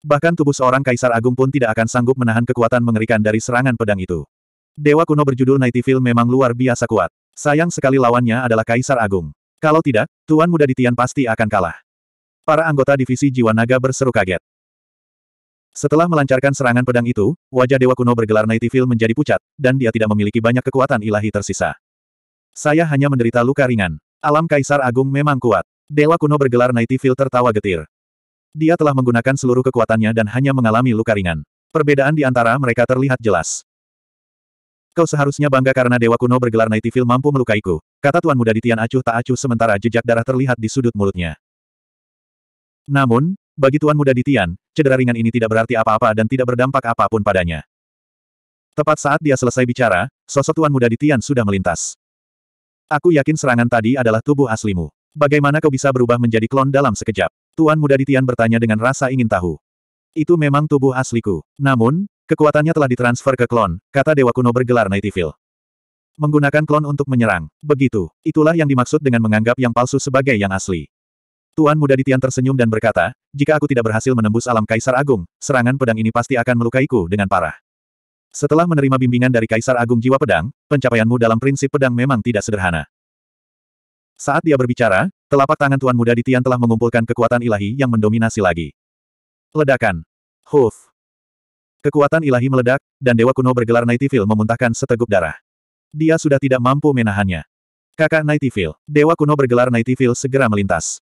Bahkan tubuh seorang kaisar agung pun tidak akan sanggup menahan kekuatan mengerikan dari serangan pedang itu. Dewa kuno berjudul Nightyville memang luar biasa kuat. Sayang sekali lawannya adalah kaisar agung. Kalau tidak, Tuan Muda Ditian pasti akan kalah. Para anggota divisi jiwa naga berseru kaget. Setelah melancarkan serangan pedang itu, wajah Dewa Kuno bergelar Nightyville menjadi pucat, dan dia tidak memiliki banyak kekuatan ilahi tersisa. Saya hanya menderita luka ringan. Alam Kaisar Agung memang kuat. Dewa kuno bergelar Nightingale tertawa getir. Dia telah menggunakan seluruh kekuatannya dan hanya mengalami luka ringan. Perbedaan di antara mereka terlihat jelas. Kau seharusnya bangga karena Dewa kuno bergelar Nightingale mampu melukaiku, kata Tuan Muda Ditian Acuh tak acuh sementara jejak darah terlihat di sudut mulutnya. Namun, bagi Tuan Muda Ditian cedera ringan ini tidak berarti apa-apa dan tidak berdampak apapun padanya. Tepat saat dia selesai bicara, sosok Tuan Muda Ditian sudah melintas. Aku yakin serangan tadi adalah tubuh aslimu. Bagaimana kau bisa berubah menjadi klon dalam sekejap? Tuan muda Ditian bertanya dengan rasa ingin tahu. Itu memang tubuh asliku. Namun, kekuatannya telah ditransfer ke klon, kata Dewa Kuno bergelar Nightyville. Menggunakan klon untuk menyerang. Begitu. Itulah yang dimaksud dengan menganggap yang palsu sebagai yang asli. Tuan muda Ditian tersenyum dan berkata, jika aku tidak berhasil menembus alam Kaisar Agung, serangan pedang ini pasti akan melukaiku dengan parah. Setelah menerima bimbingan dari Kaisar Agung Jiwa Pedang, pencapaianmu dalam prinsip pedang memang tidak sederhana. Saat dia berbicara, telapak tangan Tuan Muda di Tian telah mengumpulkan kekuatan ilahi yang mendominasi lagi. Ledakan. Huf. Kekuatan ilahi meledak, dan Dewa Kuno bergelar Nightyville memuntahkan seteguk darah. Dia sudah tidak mampu menahannya. Kakak Nightyville, Dewa Kuno bergelar Nightyville segera melintas.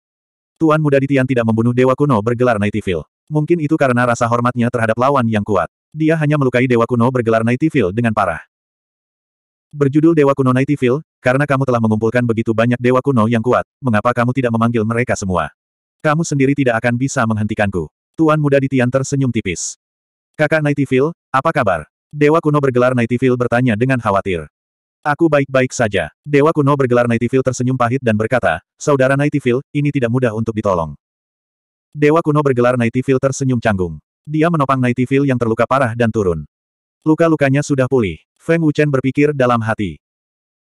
Tuan Muda di Tian tidak membunuh Dewa Kuno bergelar Nightyville. Mungkin itu karena rasa hormatnya terhadap lawan yang kuat. Dia hanya melukai Dewa Kuno bergelar Nightyville dengan parah. Berjudul Dewa Kuno Nightyville, karena kamu telah mengumpulkan begitu banyak dewa kuno yang kuat, mengapa kamu tidak memanggil mereka semua? Kamu sendiri tidak akan bisa menghentikanku. Tuan muda di Tian tersenyum tipis. Kakak Nightyville, apa kabar? Dewa kuno bergelar Nightyville bertanya dengan khawatir. Aku baik-baik saja. Dewa kuno bergelar Nightyville tersenyum pahit dan berkata, Saudara Nightyville, ini tidak mudah untuk ditolong. Dewa kuno bergelar Nightyville tersenyum canggung. Dia menopang Nightyville yang terluka parah dan turun. Luka-lukanya sudah pulih. Feng Wuchen berpikir dalam hati.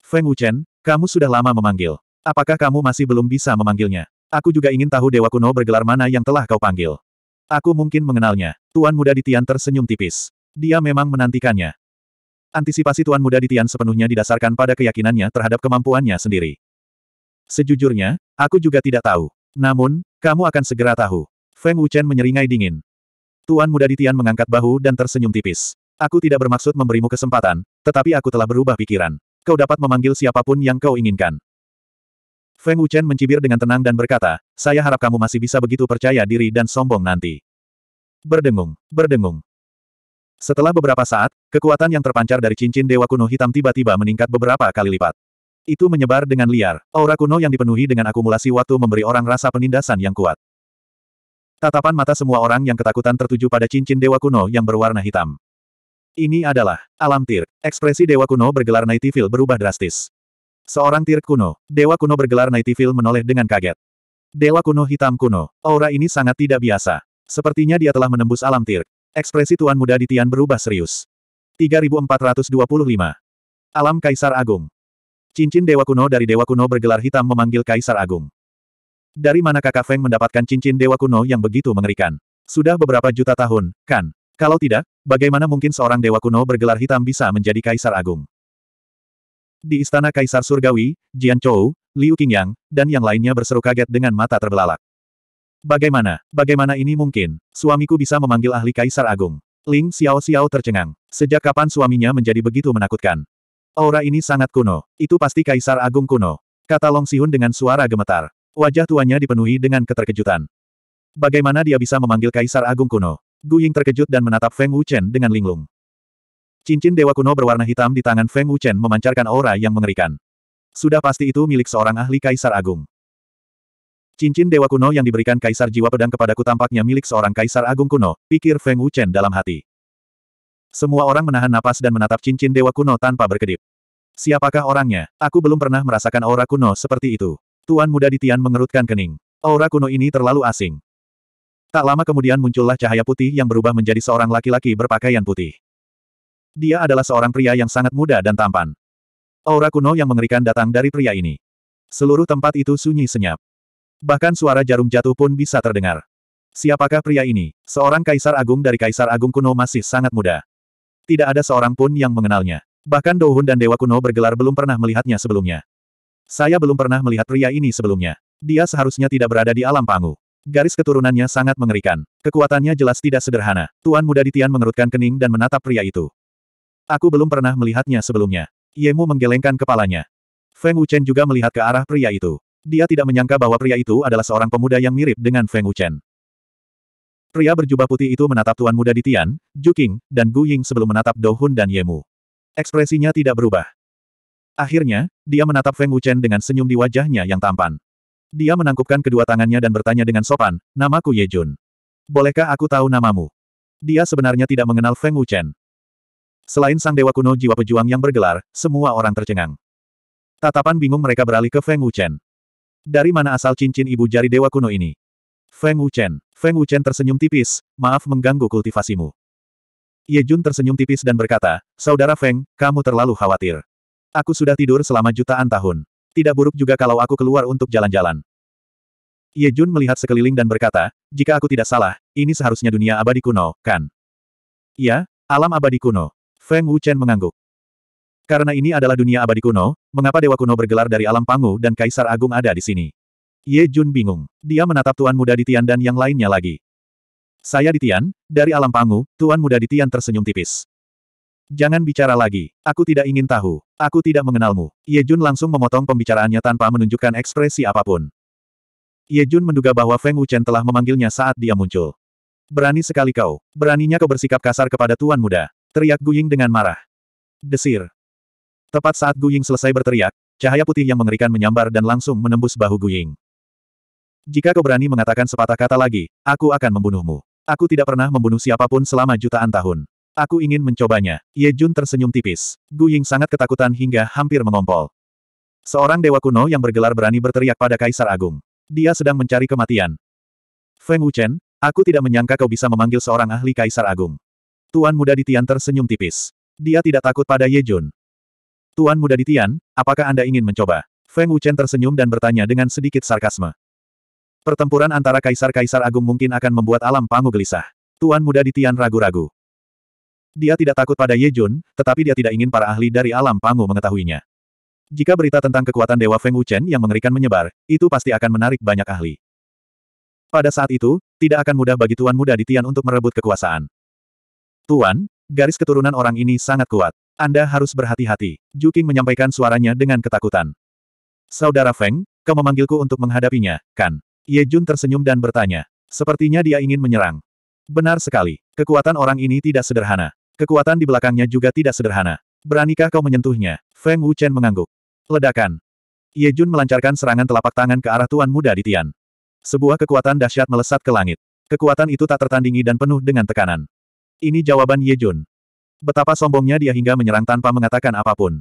Feng Wuchen, kamu sudah lama memanggil. Apakah kamu masih belum bisa memanggilnya? Aku juga ingin tahu dewa kuno bergelar mana yang telah kau panggil. Aku mungkin mengenalnya. Tuan muda Ditian tersenyum tipis. Dia memang menantikannya. Antisipasi Tuan muda Ditian sepenuhnya didasarkan pada keyakinannya terhadap kemampuannya sendiri. Sejujurnya, aku juga tidak tahu. Namun, kamu akan segera tahu. Feng Wuchen menyeringai dingin. Tuan muda Ditian mengangkat bahu dan tersenyum tipis. Aku tidak bermaksud memberimu kesempatan, tetapi aku telah berubah pikiran. Kau dapat memanggil siapapun yang kau inginkan. Feng Wuchen mencibir dengan tenang dan berkata, saya harap kamu masih bisa begitu percaya diri dan sombong nanti. Berdengung, berdengung. Setelah beberapa saat, kekuatan yang terpancar dari cincin dewa kuno hitam tiba-tiba meningkat beberapa kali lipat. Itu menyebar dengan liar, aura kuno yang dipenuhi dengan akumulasi waktu memberi orang rasa penindasan yang kuat. Tatapan mata semua orang yang ketakutan tertuju pada cincin dewa kuno yang berwarna hitam. Ini adalah alam tir. Ekspresi dewa kuno bergelar Nightingale berubah drastis. Seorang tir kuno, dewa kuno bergelar Nightingale menoleh dengan kaget. Dewa kuno hitam kuno, aura ini sangat tidak biasa. Sepertinya dia telah menembus alam tir. Ekspresi tuan muda di Tian berubah serius. 3425. Alam Kaisar Agung. Cincin dewa kuno dari dewa kuno bergelar hitam memanggil Kaisar Agung. Dari mana kakak Feng mendapatkan cincin dewa kuno yang begitu mengerikan? Sudah beberapa juta tahun, kan? Kalau tidak, bagaimana mungkin seorang dewa kuno bergelar hitam bisa menjadi kaisar agung? Di istana kaisar surgawi, Jian Chou, Liu Qingyang, dan yang lainnya berseru kaget dengan mata terbelalak. Bagaimana, bagaimana ini mungkin? Suamiku bisa memanggil ahli kaisar agung. Ling Xiao Xiao tercengang. Sejak kapan suaminya menjadi begitu menakutkan? Aura ini sangat kuno. Itu pasti kaisar agung kuno. Kata Long Sihun dengan suara gemetar. Wajah tuanya dipenuhi dengan keterkejutan. Bagaimana dia bisa memanggil kaisar agung kuno? Gu Ying terkejut dan menatap Feng Wuchen dengan linglung. Cincin dewa kuno berwarna hitam di tangan Feng Wuchen memancarkan aura yang mengerikan. Sudah pasti itu milik seorang ahli Kaisar Agung. Cincin dewa kuno yang diberikan Kaisar Jiwa Pedang kepadaku tampaknya milik seorang Kaisar Agung kuno, pikir Feng Wuchen dalam hati. Semua orang menahan napas dan menatap cincin dewa kuno tanpa berkedip. Siapakah orangnya? Aku belum pernah merasakan aura kuno seperti itu. Tuan muda di Tian mengerutkan kening. Aura kuno ini terlalu asing. Tak lama kemudian muncullah cahaya putih yang berubah menjadi seorang laki-laki berpakaian putih. Dia adalah seorang pria yang sangat muda dan tampan. Aura kuno yang mengerikan datang dari pria ini. Seluruh tempat itu sunyi senyap. Bahkan suara jarum jatuh pun bisa terdengar. Siapakah pria ini? Seorang kaisar agung dari kaisar agung kuno masih sangat muda. Tidak ada seorang pun yang mengenalnya. Bahkan Dohun dan Dewa Kuno bergelar belum pernah melihatnya sebelumnya. Saya belum pernah melihat pria ini sebelumnya. Dia seharusnya tidak berada di alam panggung. Garis keturunannya sangat mengerikan. Kekuatannya jelas tidak sederhana. Tuan muda Ditian mengerutkan kening dan menatap pria itu. Aku belum pernah melihatnya sebelumnya. Yemu menggelengkan kepalanya. Feng Wuchen juga melihat ke arah pria itu. Dia tidak menyangka bahwa pria itu adalah seorang pemuda yang mirip dengan Feng Wuchen. Pria berjubah putih itu menatap tuan muda Ditian, Tian, Juking, dan Gu Ying sebelum menatap Dohun dan Yemu. Ekspresinya tidak berubah. Akhirnya, dia menatap Feng Wuchen dengan senyum di wajahnya yang tampan. Dia menangkupkan kedua tangannya dan bertanya dengan sopan, namaku Ye Jun. Bolehkah aku tahu namamu? Dia sebenarnya tidak mengenal Feng Wuchen. Selain sang dewa kuno jiwa pejuang yang bergelar, semua orang tercengang. Tatapan bingung mereka beralih ke Feng Wuchen. Dari mana asal cincin ibu jari dewa kuno ini? Feng Wuchen. Feng Wuchen tersenyum tipis, maaf mengganggu kultivasimu. Ye Jun tersenyum tipis dan berkata, Saudara Feng, kamu terlalu khawatir. Aku sudah tidur selama jutaan tahun. Tidak buruk juga kalau aku keluar untuk jalan-jalan. Ye Jun melihat sekeliling dan berkata, jika aku tidak salah, ini seharusnya dunia abadi kuno, kan? Ya, alam abadi kuno. Feng Wuchen mengangguk. Karena ini adalah dunia abadi kuno, mengapa dewa kuno bergelar dari alam pangu dan kaisar agung ada di sini? Ye Jun bingung. Dia menatap tuan muda Ditian dan yang lainnya lagi. Saya Ditian, dari alam pangu, tuan muda Ditian tersenyum tipis. Jangan bicara lagi, aku tidak ingin tahu. Aku tidak mengenalmu. Ye Jun langsung memotong pembicaraannya tanpa menunjukkan ekspresi apapun. Ye Jun menduga bahwa Feng Wuchen telah memanggilnya saat dia muncul. Berani sekali kau. Beraninya kau bersikap kasar kepada tuan muda. Teriak Gu Ying dengan marah. Desir. Tepat saat Gu Ying selesai berteriak, cahaya putih yang mengerikan menyambar dan langsung menembus bahu Gu Ying. Jika kau berani mengatakan sepatah kata lagi, aku akan membunuhmu. Aku tidak pernah membunuh siapapun selama jutaan tahun. Aku ingin mencobanya. Ye Jun tersenyum tipis. Gu Ying sangat ketakutan hingga hampir mengompol. Seorang dewa kuno yang bergelar berani berteriak pada Kaisar Agung. Dia sedang mencari kematian. Feng Wuchen, aku tidak menyangka kau bisa memanggil seorang ahli Kaisar Agung. Tuan muda di Tian tersenyum tipis. Dia tidak takut pada Ye Jun. Tuan muda di Tian, apakah Anda ingin mencoba? Feng Wuchen tersenyum dan bertanya dengan sedikit sarkasme. Pertempuran antara Kaisar-Kaisar Agung mungkin akan membuat alam pangu gelisah. Tuan muda di Tian ragu-ragu. Dia tidak takut pada Ye Jun, tetapi dia tidak ingin para ahli dari alam Pangu mengetahuinya. Jika berita tentang kekuatan Dewa Feng Wuchen yang mengerikan menyebar, itu pasti akan menarik banyak ahli. Pada saat itu, tidak akan mudah bagi Tuan Muda di Tian untuk merebut kekuasaan. Tuan, garis keturunan orang ini sangat kuat. Anda harus berhati-hati. Juking menyampaikan suaranya dengan ketakutan. Saudara Feng, kau memanggilku untuk menghadapinya, kan? Ye Jun tersenyum dan bertanya. Sepertinya dia ingin menyerang. Benar sekali, kekuatan orang ini tidak sederhana. Kekuatan di belakangnya juga tidak sederhana. Beranikah kau menyentuhnya? Feng Wuchen mengangguk. Ledakan. Ye Jun melancarkan serangan telapak tangan ke arah Tuan Muda di Tian. Sebuah kekuatan dahsyat melesat ke langit. Kekuatan itu tak tertandingi dan penuh dengan tekanan. Ini jawaban Ye Jun. Betapa sombongnya dia hingga menyerang tanpa mengatakan apapun.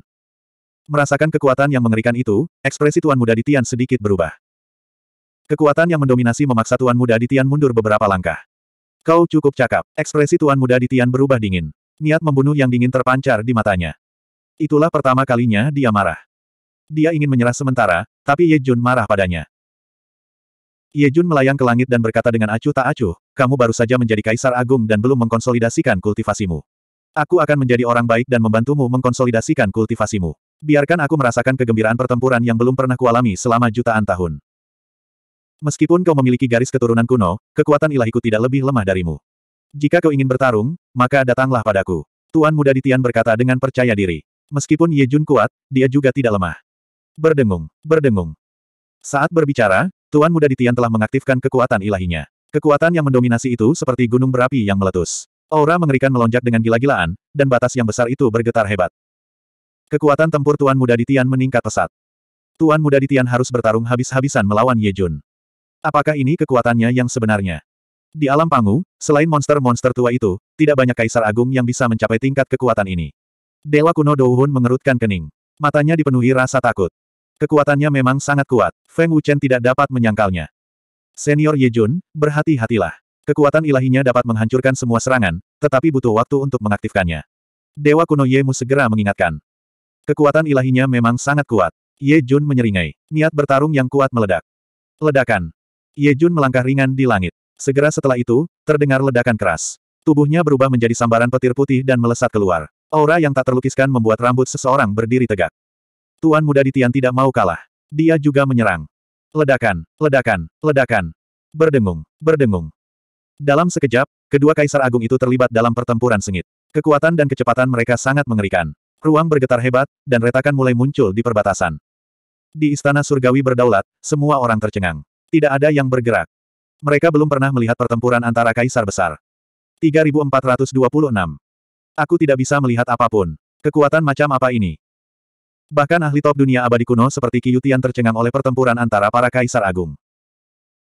Merasakan kekuatan yang mengerikan itu, ekspresi Tuan Muda di Tian sedikit berubah. Kekuatan yang mendominasi memaksa Tuan Muda di Tian mundur beberapa langkah. Kau cukup cakap, ekspresi Tuan Muda di Tian berubah dingin. Niat membunuh yang dingin terpancar di matanya. Itulah pertama kalinya dia marah. Dia ingin menyerah sementara, tapi Ye Jun marah padanya. Ye Jun melayang ke langit dan berkata dengan acuh tak acuh, kamu baru saja menjadi kaisar agung dan belum mengkonsolidasikan kultivasimu. Aku akan menjadi orang baik dan membantumu mengkonsolidasikan kultivasimu. Biarkan aku merasakan kegembiraan pertempuran yang belum pernah kualami selama jutaan tahun. Meskipun kau memiliki garis keturunan kuno, kekuatan ilahiku tidak lebih lemah darimu. Jika kau ingin bertarung, maka datanglah padaku. Tuan muda Ditian berkata dengan percaya diri. Meskipun Ye Jun kuat, dia juga tidak lemah. Berdengung, berdengung. Saat berbicara, Tuan muda Ditian telah mengaktifkan kekuatan ilahinya. Kekuatan yang mendominasi itu seperti gunung berapi yang meletus. Aura mengerikan melonjak dengan gila-gilaan, dan batas yang besar itu bergetar hebat. Kekuatan tempur Tuan muda Ditian meningkat pesat. Tuan muda Ditian harus bertarung habis-habisan melawan Ye Jun. Apakah ini kekuatannya yang sebenarnya? Di alam Pangu, selain monster-monster tua itu, tidak banyak kaisar agung yang bisa mencapai tingkat kekuatan ini. Dewa kuno Douhun mengerutkan kening. Matanya dipenuhi rasa takut. Kekuatannya memang sangat kuat, Feng Wuchen tidak dapat menyangkalnya. Senior Ye Jun, berhati-hatilah. Kekuatan ilahinya dapat menghancurkan semua serangan, tetapi butuh waktu untuk mengaktifkannya. Dewa kuno Ye Mu segera mengingatkan. Kekuatan ilahinya memang sangat kuat. Ye Jun menyeringai. Niat bertarung yang kuat meledak. Ledakan. Ye Jun melangkah ringan di langit. Segera setelah itu, terdengar ledakan keras. Tubuhnya berubah menjadi sambaran petir putih dan melesat keluar. Aura yang tak terlukiskan membuat rambut seseorang berdiri tegak. Tuan muda di Tian tidak mau kalah. Dia juga menyerang. Ledakan, ledakan, ledakan. Berdengung, berdengung. Dalam sekejap, kedua kaisar agung itu terlibat dalam pertempuran sengit. Kekuatan dan kecepatan mereka sangat mengerikan. Ruang bergetar hebat, dan retakan mulai muncul di perbatasan. Di istana surgawi berdaulat, semua orang tercengang. Tidak ada yang bergerak. Mereka belum pernah melihat pertempuran antara kaisar besar. 3426. Aku tidak bisa melihat apapun. Kekuatan macam apa ini? Bahkan ahli top dunia abadi kuno seperti Kiyutian tercengang oleh pertempuran antara para kaisar agung.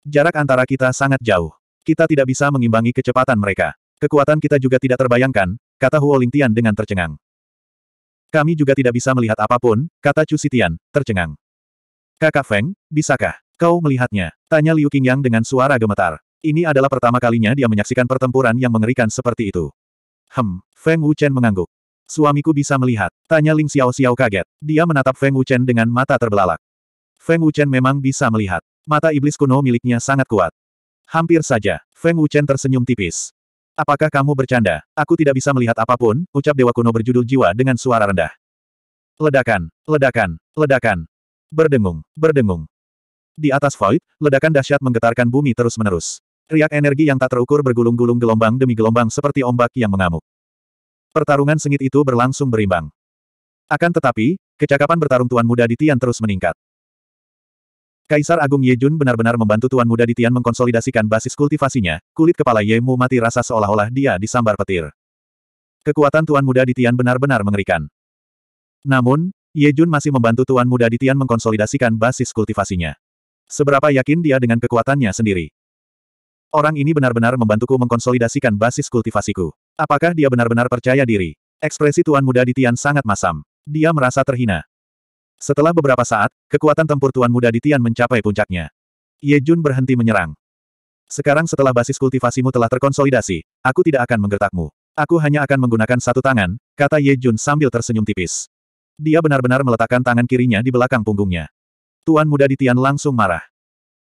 Jarak antara kita sangat jauh. Kita tidak bisa mengimbangi kecepatan mereka. Kekuatan kita juga tidak terbayangkan, kata Huo Lingtian dengan tercengang. Kami juga tidak bisa melihat apapun, kata Chu Sitian, tercengang. Kakak Feng, bisakah? Kau melihatnya? Tanya Liu Qingyang dengan suara gemetar. Ini adalah pertama kalinya dia menyaksikan pertempuran yang mengerikan seperti itu. Hem, Feng Wuchen mengangguk. Suamiku bisa melihat. Tanya Ling Xiao Xiao kaget. Dia menatap Feng Wuchen dengan mata terbelalak. Feng Wuchen memang bisa melihat. Mata iblis kuno miliknya sangat kuat. Hampir saja, Feng Wuchen tersenyum tipis. Apakah kamu bercanda? Aku tidak bisa melihat apapun, ucap dewa kuno berjudul jiwa dengan suara rendah. Ledakan, ledakan, ledakan. Berdengung, berdengung. Di atas void, ledakan dahsyat menggetarkan bumi terus-menerus. Riak energi yang tak terukur bergulung-gulung gelombang demi gelombang seperti ombak yang mengamuk. Pertarungan sengit itu berlangsung berimbang. Akan tetapi, kecakapan bertarung Tuan Muda Ditian terus meningkat. Kaisar Agung Yejun benar-benar membantu Tuan Muda Ditian mengkonsolidasikan basis kultivasinya, kulit kepala Ye Mu mati rasa seolah-olah dia disambar petir. Kekuatan Tuan Muda Ditian benar-benar mengerikan. Namun, Ye Jun masih membantu Tuan Muda Ditian mengkonsolidasikan basis kultivasinya. Seberapa yakin dia dengan kekuatannya sendiri? Orang ini benar-benar membantuku mengkonsolidasikan basis kultivasiku. Apakah dia benar-benar percaya diri? Ekspresi tuan muda di Tian sangat masam. Dia merasa terhina. Setelah beberapa saat, kekuatan tempur tuan muda di Tian mencapai puncaknya. Ye Jun berhenti menyerang. Sekarang setelah basis kultivasimu telah terkonsolidasi, aku tidak akan menggertakmu. Aku hanya akan menggunakan satu tangan, kata Ye Jun sambil tersenyum tipis. Dia benar-benar meletakkan tangan kirinya di belakang punggungnya. Tuan muda Ditian langsung marah.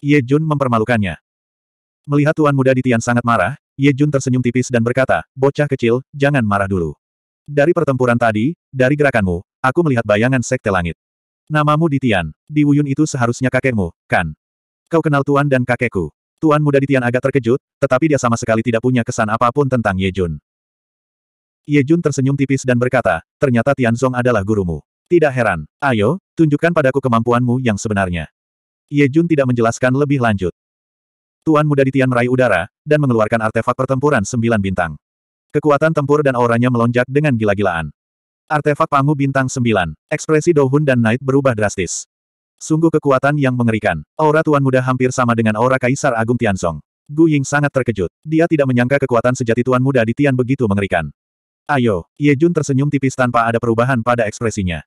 Ye Jun mempermalukannya. Melihat tuan muda Ditian sangat marah, Ye Jun tersenyum tipis dan berkata, bocah kecil, jangan marah dulu. Dari pertempuran tadi, dari gerakanmu, aku melihat bayangan sekte langit. Namamu Ditian, di Wuyun itu seharusnya kakekmu, kan? Kau kenal tuan dan kakekku. Tuan muda Ditian agak terkejut, tetapi dia sama sekali tidak punya kesan apapun tentang Ye Jun. Ye Jun tersenyum tipis dan berkata, ternyata Tian Zong adalah gurumu. Tidak heran, ayo, Tunjukkan padaku kemampuanmu yang sebenarnya. Ye Jun tidak menjelaskan lebih lanjut. Tuan muda di Tian meraih udara, dan mengeluarkan artefak pertempuran sembilan bintang. Kekuatan tempur dan auranya melonjak dengan gila-gilaan. Artefak pangu bintang sembilan, ekspresi Dohun dan Knight berubah drastis. Sungguh kekuatan yang mengerikan. Aura Tuan muda hampir sama dengan aura Kaisar Agung Tianzong. Gu Ying sangat terkejut. Dia tidak menyangka kekuatan sejati Tuan muda di Tian begitu mengerikan. Ayo, Ye Jun tersenyum tipis tanpa ada perubahan pada ekspresinya.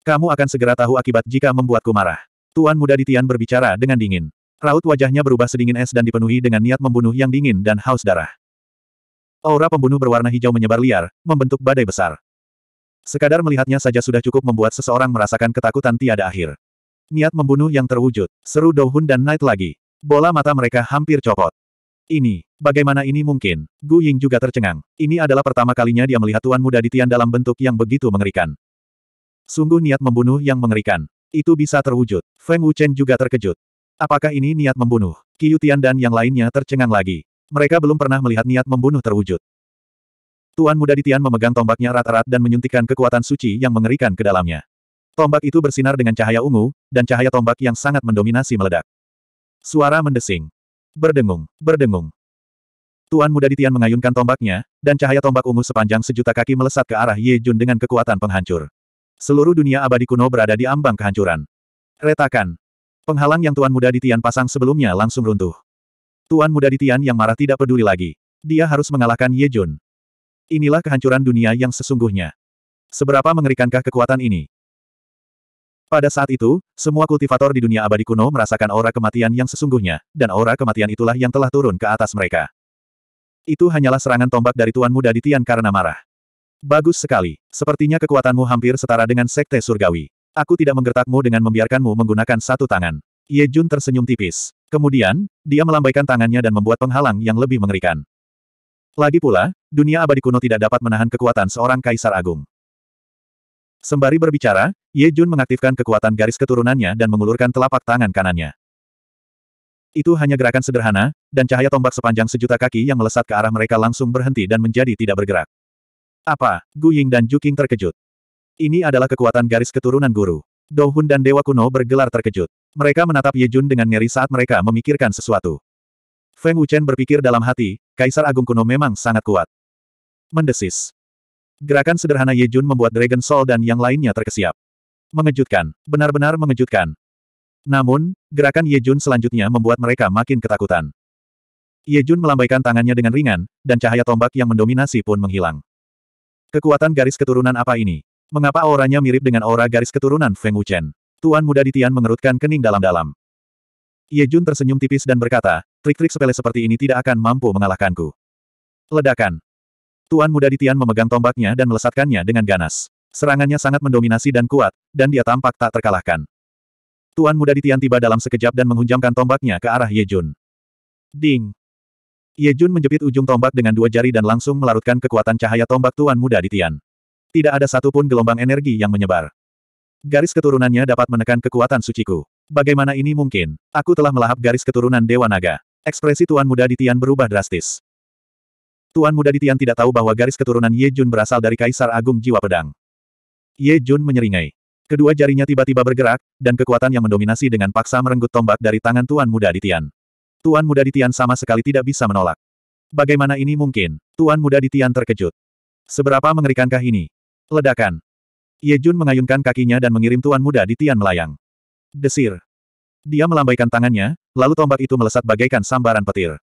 Kamu akan segera tahu akibat jika membuatku marah. Tuan muda di berbicara dengan dingin. Raut wajahnya berubah sedingin es dan dipenuhi dengan niat membunuh yang dingin dan haus darah. Aura pembunuh berwarna hijau menyebar liar, membentuk badai besar. Sekadar melihatnya saja sudah cukup membuat seseorang merasakan ketakutan tiada akhir. Niat membunuh yang terwujud, seru Dohun dan Knight lagi. Bola mata mereka hampir copot. Ini, bagaimana ini mungkin? Gu Ying juga tercengang. Ini adalah pertama kalinya dia melihat tuan muda di dalam bentuk yang begitu mengerikan. Sungguh niat membunuh yang mengerikan. Itu bisa terwujud. Feng Wuchen juga terkejut. Apakah ini niat membunuh? Qiyutian dan yang lainnya tercengang lagi. Mereka belum pernah melihat niat membunuh terwujud. Tuan muda Ditian memegang tombaknya rata rata dan menyuntikkan kekuatan suci yang mengerikan ke dalamnya. Tombak itu bersinar dengan cahaya ungu, dan cahaya tombak yang sangat mendominasi meledak. Suara mendesing. Berdengung, berdengung. Tuan muda Ditian mengayunkan tombaknya, dan cahaya tombak ungu sepanjang sejuta kaki melesat ke arah Ye Jun dengan kekuatan penghancur. Seluruh dunia abadi kuno berada di ambang kehancuran. Retakan. Penghalang yang Tuan Muda Ditian pasang sebelumnya langsung runtuh. Tuan Muda Ditian yang marah tidak peduli lagi. Dia harus mengalahkan Ye Jun. Inilah kehancuran dunia yang sesungguhnya. Seberapa mengerikankah kekuatan ini? Pada saat itu, semua kultivator di dunia abadi kuno merasakan aura kematian yang sesungguhnya, dan aura kematian itulah yang telah turun ke atas mereka. Itu hanyalah serangan tombak dari Tuan Muda Ditian karena marah. Bagus sekali. Sepertinya kekuatanmu hampir setara dengan Sekte Surgawi. Aku tidak menggertakmu dengan membiarkanmu menggunakan satu tangan. Ye Jun tersenyum tipis. Kemudian, dia melambaikan tangannya dan membuat penghalang yang lebih mengerikan. Lagi pula, dunia abadi kuno tidak dapat menahan kekuatan seorang kaisar agung. Sembari berbicara, Ye Jun mengaktifkan kekuatan garis keturunannya dan mengulurkan telapak tangan kanannya. Itu hanya gerakan sederhana, dan cahaya tombak sepanjang sejuta kaki yang melesat ke arah mereka langsung berhenti dan menjadi tidak bergerak. Apa? Gu Ying dan Juking terkejut. Ini adalah kekuatan garis keturunan guru. Dohun dan Dewa Kuno bergelar terkejut. Mereka menatap Ye Jun dengan ngeri saat mereka memikirkan sesuatu. Feng Wuchen berpikir dalam hati, Kaisar Agung Kuno memang sangat kuat. Mendesis. Gerakan sederhana Ye Jun membuat Dragon Soul dan yang lainnya terkesiap. Mengejutkan, benar-benar mengejutkan. Namun, gerakan Ye Jun selanjutnya membuat mereka makin ketakutan. Ye Jun melambaikan tangannya dengan ringan, dan cahaya tombak yang mendominasi pun menghilang. Kekuatan garis keturunan apa ini? Mengapa auranya mirip dengan aura garis keturunan Feng Wuchen? Tuan muda di Tian mengerutkan kening dalam-dalam. Ye Jun tersenyum tipis dan berkata, trik-trik sepele seperti ini tidak akan mampu mengalahkanku. Ledakan. Tuan muda di Tian memegang tombaknya dan melesatkannya dengan ganas. Serangannya sangat mendominasi dan kuat, dan dia tampak tak terkalahkan. Tuan muda di Tian tiba dalam sekejap dan menghunjamkan tombaknya ke arah Ye Jun. Ding! Ye Jun menjepit ujung tombak dengan dua jari dan langsung melarutkan kekuatan cahaya tombak Tuan Muda di Tian. Tidak ada satupun gelombang energi yang menyebar. Garis keturunannya dapat menekan kekuatan suciku. Bagaimana ini mungkin? Aku telah melahap garis keturunan Dewa Naga. Ekspresi Tuan Muda di Tian berubah drastis. Tuan Muda di Tian tidak tahu bahwa garis keturunan Ye Jun berasal dari Kaisar Agung Jiwa Pedang. Ye Jun menyeringai. Kedua jarinya tiba-tiba bergerak, dan kekuatan yang mendominasi dengan paksa merenggut tombak dari tangan Tuan Muda di Tian. Tuan Muda Ditian sama sekali tidak bisa menolak. Bagaimana ini mungkin? Tuan Muda Ditian terkejut. Seberapa mengerikankah ini? Ledakan. Ye Jun mengayunkan kakinya dan mengirim Tuan Muda Ditian melayang. Desir. Dia melambaikan tangannya, lalu tombak itu melesat bagaikan sambaran petir.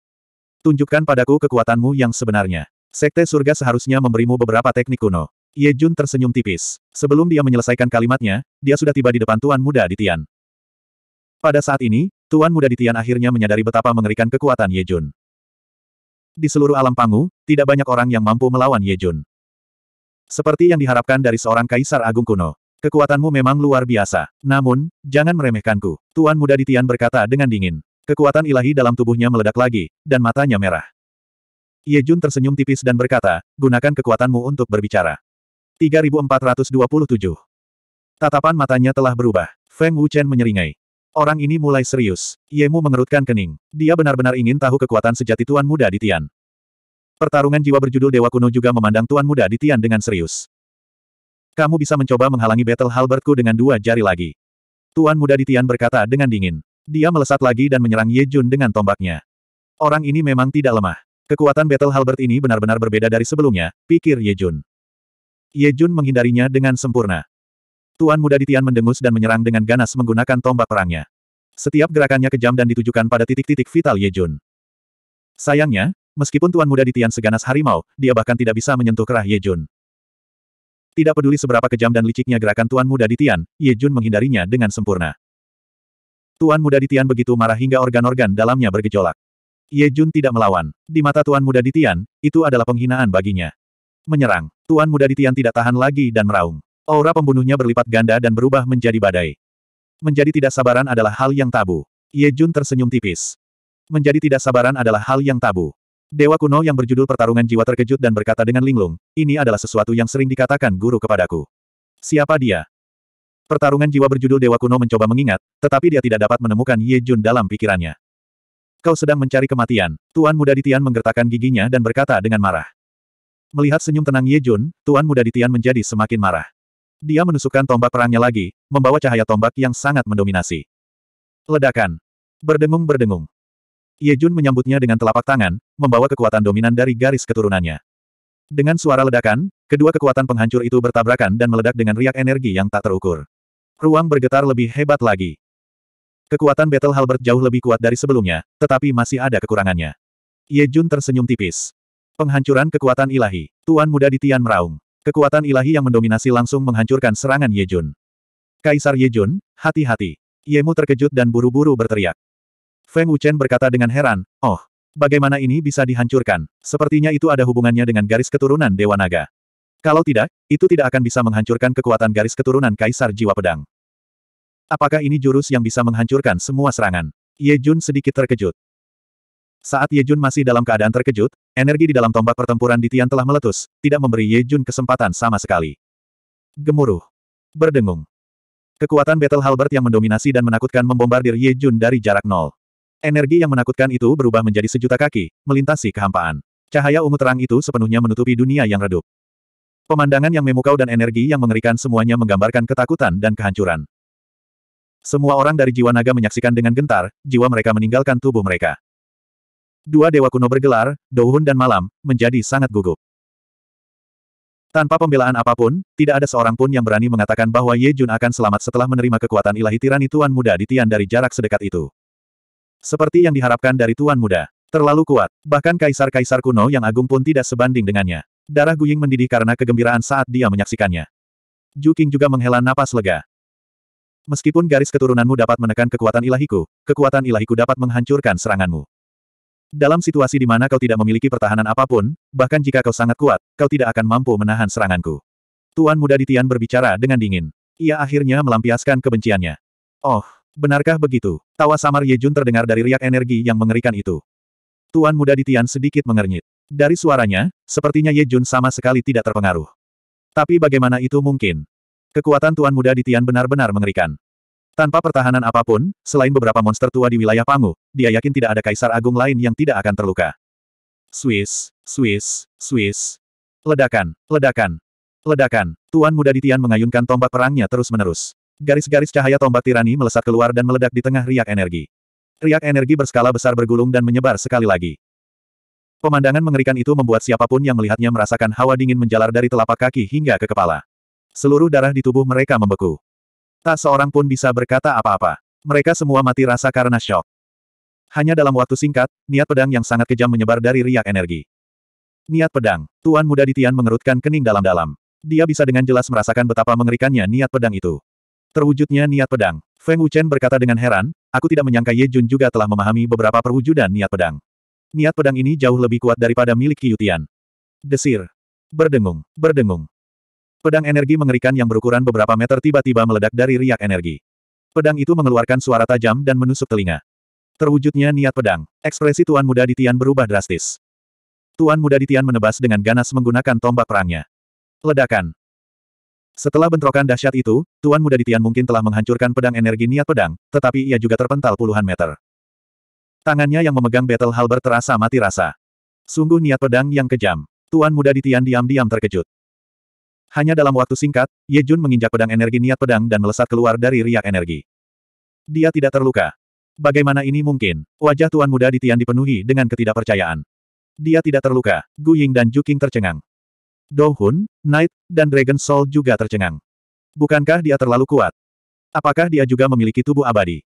Tunjukkan padaku kekuatanmu yang sebenarnya. Sekte surga seharusnya memberimu beberapa teknik kuno. Ye Jun tersenyum tipis. Sebelum dia menyelesaikan kalimatnya, dia sudah tiba di depan Tuan Muda Ditian. Pada saat ini, Tuan Muda Ditian akhirnya menyadari betapa mengerikan kekuatan Ye Jun. Di seluruh alam Pangu, tidak banyak orang yang mampu melawan Ye Jun. Seperti yang diharapkan dari seorang kaisar agung kuno. Kekuatanmu memang luar biasa. Namun, jangan meremehkanku. Tuan Muda Ditian berkata dengan dingin. Kekuatan ilahi dalam tubuhnya meledak lagi, dan matanya merah. Ye Jun tersenyum tipis dan berkata, gunakan kekuatanmu untuk berbicara. 3427 Tatapan matanya telah berubah. Feng Wuchen menyeringai. Orang ini mulai serius. Yemu mengerutkan kening. Dia benar-benar ingin tahu kekuatan sejati Tuan Muda di Tian. Pertarungan jiwa berjudul Dewa Kuno juga memandang Tuan Muda di Tian dengan serius. Kamu bisa mencoba menghalangi battle Halbertku dengan dua jari lagi. Tuan Muda di Tian berkata dengan dingin. Dia melesat lagi dan menyerang Ye Jun dengan tombaknya. Orang ini memang tidak lemah. Kekuatan battle Halbert ini benar-benar berbeda dari sebelumnya, pikir Ye Jun. Ye Jun menghindarinya dengan sempurna. Tuan muda Ditian mendengus dan menyerang dengan ganas menggunakan tombak perangnya. Setiap gerakannya kejam dan ditujukan pada titik-titik vital Yejun. Sayangnya, meskipun tuan muda Ditian seganas harimau, dia bahkan tidak bisa menyentuh kerah Yejun. Tidak peduli seberapa kejam dan liciknya gerakan tuan muda Ditian, Tian, Yejun menghindarinya dengan sempurna. Tuan muda Ditian begitu marah hingga organ-organ dalamnya bergejolak. Yejun tidak melawan. Di mata tuan muda Ditian, itu adalah penghinaan baginya. Menyerang. Tuan muda Ditian tidak tahan lagi dan meraung. Aura pembunuhnya berlipat ganda dan berubah menjadi badai. Menjadi tidak sabaran adalah hal yang tabu. Ye Jun tersenyum tipis. Menjadi tidak sabaran adalah hal yang tabu. Dewa kuno yang berjudul Pertarungan Jiwa terkejut dan berkata dengan linglung, ini adalah sesuatu yang sering dikatakan guru kepadaku. Siapa dia? Pertarungan jiwa berjudul Dewa Kuno mencoba mengingat, tetapi dia tidak dapat menemukan Ye Jun dalam pikirannya. Kau sedang mencari kematian. Tuan Muda Ditian menggertakkan giginya dan berkata dengan marah. Melihat senyum tenang Ye Jun, Tuan Muda Ditian menjadi semakin marah. Dia menusukkan tombak perangnya lagi, membawa cahaya tombak yang sangat mendominasi. Ledakan. Berdengung-berdengung. Yejun menyambutnya dengan telapak tangan, membawa kekuatan dominan dari garis keturunannya. Dengan suara ledakan, kedua kekuatan penghancur itu bertabrakan dan meledak dengan riak energi yang tak terukur. Ruang bergetar lebih hebat lagi. Kekuatan Battle Halbert jauh lebih kuat dari sebelumnya, tetapi masih ada kekurangannya. Ye Jun tersenyum tipis. Penghancuran kekuatan ilahi, Tuan Muda di Tian Meraung. Kekuatan ilahi yang mendominasi langsung menghancurkan serangan Yejun. Kaisar Yejun, hati-hati. Yemu terkejut dan buru-buru berteriak. Feng Wuchen berkata dengan heran, oh, bagaimana ini bisa dihancurkan? Sepertinya itu ada hubungannya dengan garis keturunan Dewa Naga. Kalau tidak, itu tidak akan bisa menghancurkan kekuatan garis keturunan Kaisar Jiwa Pedang. Apakah ini jurus yang bisa menghancurkan semua serangan? Ye Jun sedikit terkejut. Saat Ye Jun masih dalam keadaan terkejut, energi di dalam tombak pertempuran di Tian telah meletus, tidak memberi Ye Jun kesempatan sama sekali. Gemuruh. Berdengung. Kekuatan Battle Halbert yang mendominasi dan menakutkan membombardir Ye Jun dari jarak nol. Energi yang menakutkan itu berubah menjadi sejuta kaki, melintasi kehampaan. Cahaya ungu terang itu sepenuhnya menutupi dunia yang redup. Pemandangan yang memukau dan energi yang mengerikan semuanya menggambarkan ketakutan dan kehancuran. Semua orang dari jiwa naga menyaksikan dengan gentar, jiwa mereka meninggalkan tubuh mereka dua dewa kuno bergelar, Douhun dan Malam, menjadi sangat gugup. Tanpa pembelaan apapun, tidak ada seorang pun yang berani mengatakan bahwa Ye Jun akan selamat setelah menerima kekuatan ilahi tirani Tuan Muda di Tian dari jarak sedekat itu. Seperti yang diharapkan dari Tuan Muda. Terlalu kuat, bahkan kaisar-kaisar kuno yang agung pun tidak sebanding dengannya. Darah Guying mendidih karena kegembiraan saat dia menyaksikannya. Juking juga menghela napas lega. Meskipun garis keturunanmu dapat menekan kekuatan ilahiku, kekuatan ilahiku dapat menghancurkan seranganmu. Dalam situasi di mana kau tidak memiliki pertahanan apapun, bahkan jika kau sangat kuat, kau tidak akan mampu menahan seranganku. Tuan muda di Tian berbicara dengan dingin. Ia akhirnya melampiaskan kebenciannya. Oh, benarkah begitu? Tawa samar Ye Jun terdengar dari riak energi yang mengerikan itu. Tuan muda di Tian sedikit mengernyit. Dari suaranya, sepertinya Ye Jun sama sekali tidak terpengaruh. Tapi bagaimana itu mungkin? Kekuatan Tuan muda di Tian benar-benar mengerikan. Tanpa pertahanan apapun, selain beberapa monster tua di wilayah Pangu, dia yakin tidak ada kaisar agung lain yang tidak akan terluka. Swiss, Swiss, Swiss. Ledakan, ledakan, ledakan. Tuan muda di Tian mengayunkan tombak perangnya terus-menerus. Garis-garis cahaya tombak tirani melesat keluar dan meledak di tengah riak energi. Riak energi berskala besar bergulung dan menyebar sekali lagi. Pemandangan mengerikan itu membuat siapapun yang melihatnya merasakan hawa dingin menjalar dari telapak kaki hingga ke kepala. Seluruh darah di tubuh mereka membeku. Tak seorang pun bisa berkata apa-apa. Mereka semua mati rasa karena shock. Hanya dalam waktu singkat, niat pedang yang sangat kejam menyebar dari riak energi. Niat pedang, Tuan Muda di Tian mengerutkan kening dalam-dalam. Dia bisa dengan jelas merasakan betapa mengerikannya niat pedang itu. Terwujudnya niat pedang. Feng Wuchen berkata dengan heran, aku tidak menyangka Ye Jun juga telah memahami beberapa perwujudan niat pedang. Niat pedang ini jauh lebih kuat daripada milik Qiyutian. Desir. Berdengung, berdengung. Pedang energi mengerikan yang berukuran beberapa meter tiba-tiba meledak dari riak energi. Pedang itu mengeluarkan suara tajam dan menusuk telinga. Terwujudnya niat pedang, ekspresi Tuan Muda Ditian berubah drastis. Tuan Muda Ditian menebas dengan ganas menggunakan tombak perangnya. Ledakan. Setelah bentrokan dahsyat itu, Tuan Muda Ditian mungkin telah menghancurkan pedang energi niat pedang, tetapi ia juga terpental puluhan meter. Tangannya yang memegang battle Halber terasa mati rasa. Sungguh niat pedang yang kejam. Tuan Muda Ditian diam-diam terkejut. Hanya dalam waktu singkat, Ye Jun menginjak pedang energi niat pedang dan melesat keluar dari riak energi. Dia tidak terluka. Bagaimana ini mungkin? Wajah Tuan Muda di Tian dipenuhi dengan ketidakpercayaan. Dia tidak terluka. Gu Ying dan Juking tercengang. Hun, Knight, dan Dragon Soul juga tercengang. Bukankah dia terlalu kuat? Apakah dia juga memiliki tubuh abadi?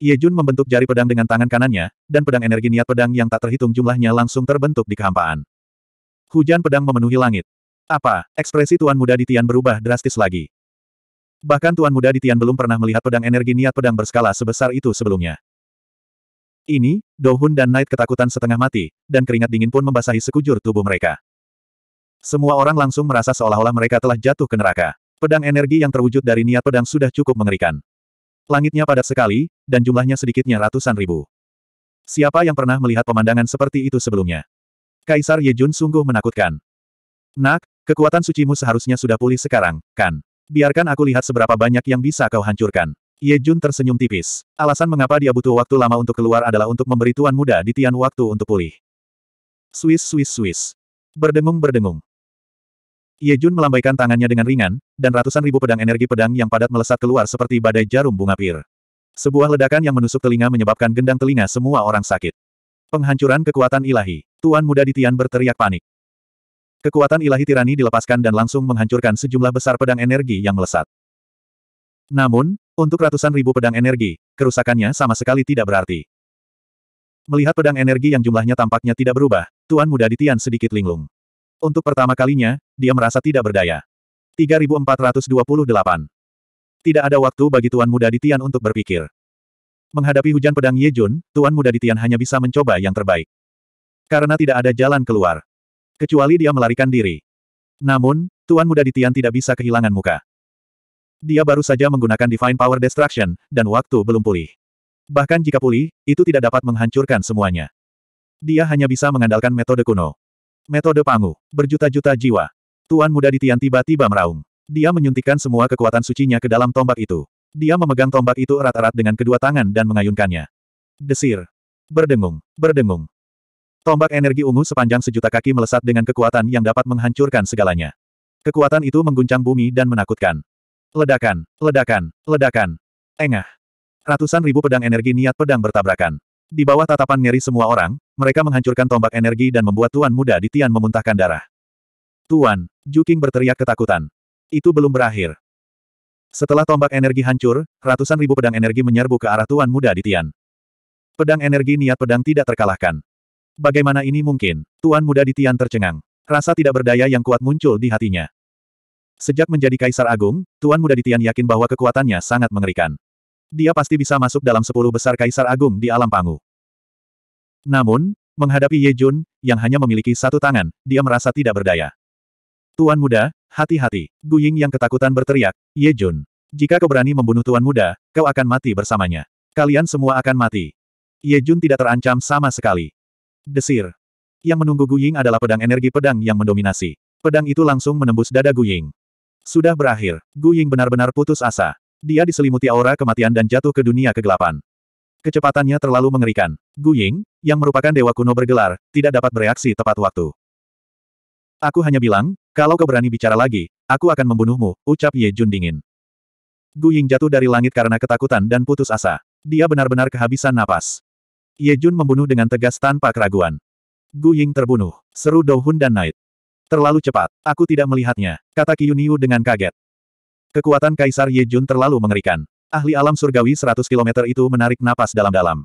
Ye Jun membentuk jari pedang dengan tangan kanannya, dan pedang energi niat pedang yang tak terhitung jumlahnya langsung terbentuk di kehampaan. Hujan pedang memenuhi langit. Apa? Ekspresi Tuan Muda di Tian berubah drastis lagi. Bahkan Tuan Muda di Tian belum pernah melihat pedang energi niat pedang berskala sebesar itu sebelumnya. Ini, Dohun dan Knight ketakutan setengah mati, dan keringat dingin pun membasahi sekujur tubuh mereka. Semua orang langsung merasa seolah-olah mereka telah jatuh ke neraka. Pedang energi yang terwujud dari niat pedang sudah cukup mengerikan. Langitnya padat sekali, dan jumlahnya sedikitnya ratusan ribu. Siapa yang pernah melihat pemandangan seperti itu sebelumnya? Kaisar Yejun sungguh menakutkan. Nak, Kekuatan sucimu seharusnya sudah pulih sekarang, kan? Biarkan aku lihat seberapa banyak yang bisa kau hancurkan. Ye Jun tersenyum tipis. Alasan mengapa dia butuh waktu lama untuk keluar adalah untuk memberi tuan muda di Tian waktu untuk pulih. Swiss, Swiss, Swiss. Berdengung-berdengung. Ye Jun melambaikan tangannya dengan ringan, dan ratusan ribu pedang energi pedang yang padat melesat keluar seperti badai jarum bunga pir. Sebuah ledakan yang menusuk telinga menyebabkan gendang telinga semua orang sakit. Penghancuran kekuatan ilahi. Tuan muda di Tian berteriak panik. Kekuatan ilahi tirani dilepaskan dan langsung menghancurkan sejumlah besar pedang energi yang melesat. Namun, untuk ratusan ribu pedang energi, kerusakannya sama sekali tidak berarti. Melihat pedang energi yang jumlahnya tampaknya tidak berubah, Tuan Muda Ditian sedikit linglung. Untuk pertama kalinya, dia merasa tidak berdaya. 3428 Tidak ada waktu bagi Tuan Muda Ditian untuk berpikir. Menghadapi hujan pedang Yejun, Tuan Muda Ditian hanya bisa mencoba yang terbaik. Karena tidak ada jalan keluar, Kecuali dia melarikan diri. Namun, Tuan Muda di tidak bisa kehilangan muka. Dia baru saja menggunakan Divine Power Destruction, dan waktu belum pulih. Bahkan jika pulih, itu tidak dapat menghancurkan semuanya. Dia hanya bisa mengandalkan metode kuno. Metode Pangu, berjuta-juta jiwa. Tuan Muda di tiba-tiba meraung. Dia menyuntikkan semua kekuatan sucinya ke dalam tombak itu. Dia memegang tombak itu erat-erat dengan kedua tangan dan mengayunkannya. Desir. Berdengung, berdengung. Tombak energi ungu sepanjang sejuta kaki melesat dengan kekuatan yang dapat menghancurkan segalanya. Kekuatan itu mengguncang bumi dan menakutkan. Ledakan, ledakan, ledakan. Engah. Ratusan ribu pedang energi niat pedang bertabrakan. Di bawah tatapan ngeri semua orang, mereka menghancurkan tombak energi dan membuat tuan muda di Tian memuntahkan darah. Tuan, Juking berteriak ketakutan. Itu belum berakhir. Setelah tombak energi hancur, ratusan ribu pedang energi menyerbu ke arah tuan muda di Tian. Pedang energi niat pedang tidak terkalahkan. Bagaimana ini mungkin? Tuan muda di Tian tercengang. Rasa tidak berdaya yang kuat muncul di hatinya. Sejak menjadi kaisar agung, Tuan muda di Tian yakin bahwa kekuatannya sangat mengerikan. Dia pasti bisa masuk dalam sepuluh besar kaisar agung di alam pangu. Namun, menghadapi Ye Jun, yang hanya memiliki satu tangan, dia merasa tidak berdaya. Tuan muda, hati-hati. Guying yang ketakutan berteriak, Ye Jun. Jika kau berani membunuh Tuan muda, kau akan mati bersamanya. Kalian semua akan mati. Ye Jun tidak terancam sama sekali. Desir. Yang menunggu Guying adalah pedang energi pedang yang mendominasi. Pedang itu langsung menembus dada Guying. Sudah berakhir, Guying benar-benar putus asa. Dia diselimuti aura kematian dan jatuh ke dunia kegelapan. Kecepatannya terlalu mengerikan. Guying, yang merupakan dewa kuno bergelar, tidak dapat bereaksi tepat waktu. Aku hanya bilang, kalau kau berani bicara lagi, aku akan membunuhmu, ucap Ye Jun dingin. Guying jatuh dari langit karena ketakutan dan putus asa. Dia benar-benar kehabisan napas. Ye Jun membunuh dengan tegas tanpa keraguan. Gu Ying terbunuh, seru Hun dan Knight. Terlalu cepat, aku tidak melihatnya, kata Kiyuniu dengan kaget. Kekuatan Kaisar Ye Jun terlalu mengerikan. Ahli alam surgawi 100 km itu menarik napas dalam-dalam.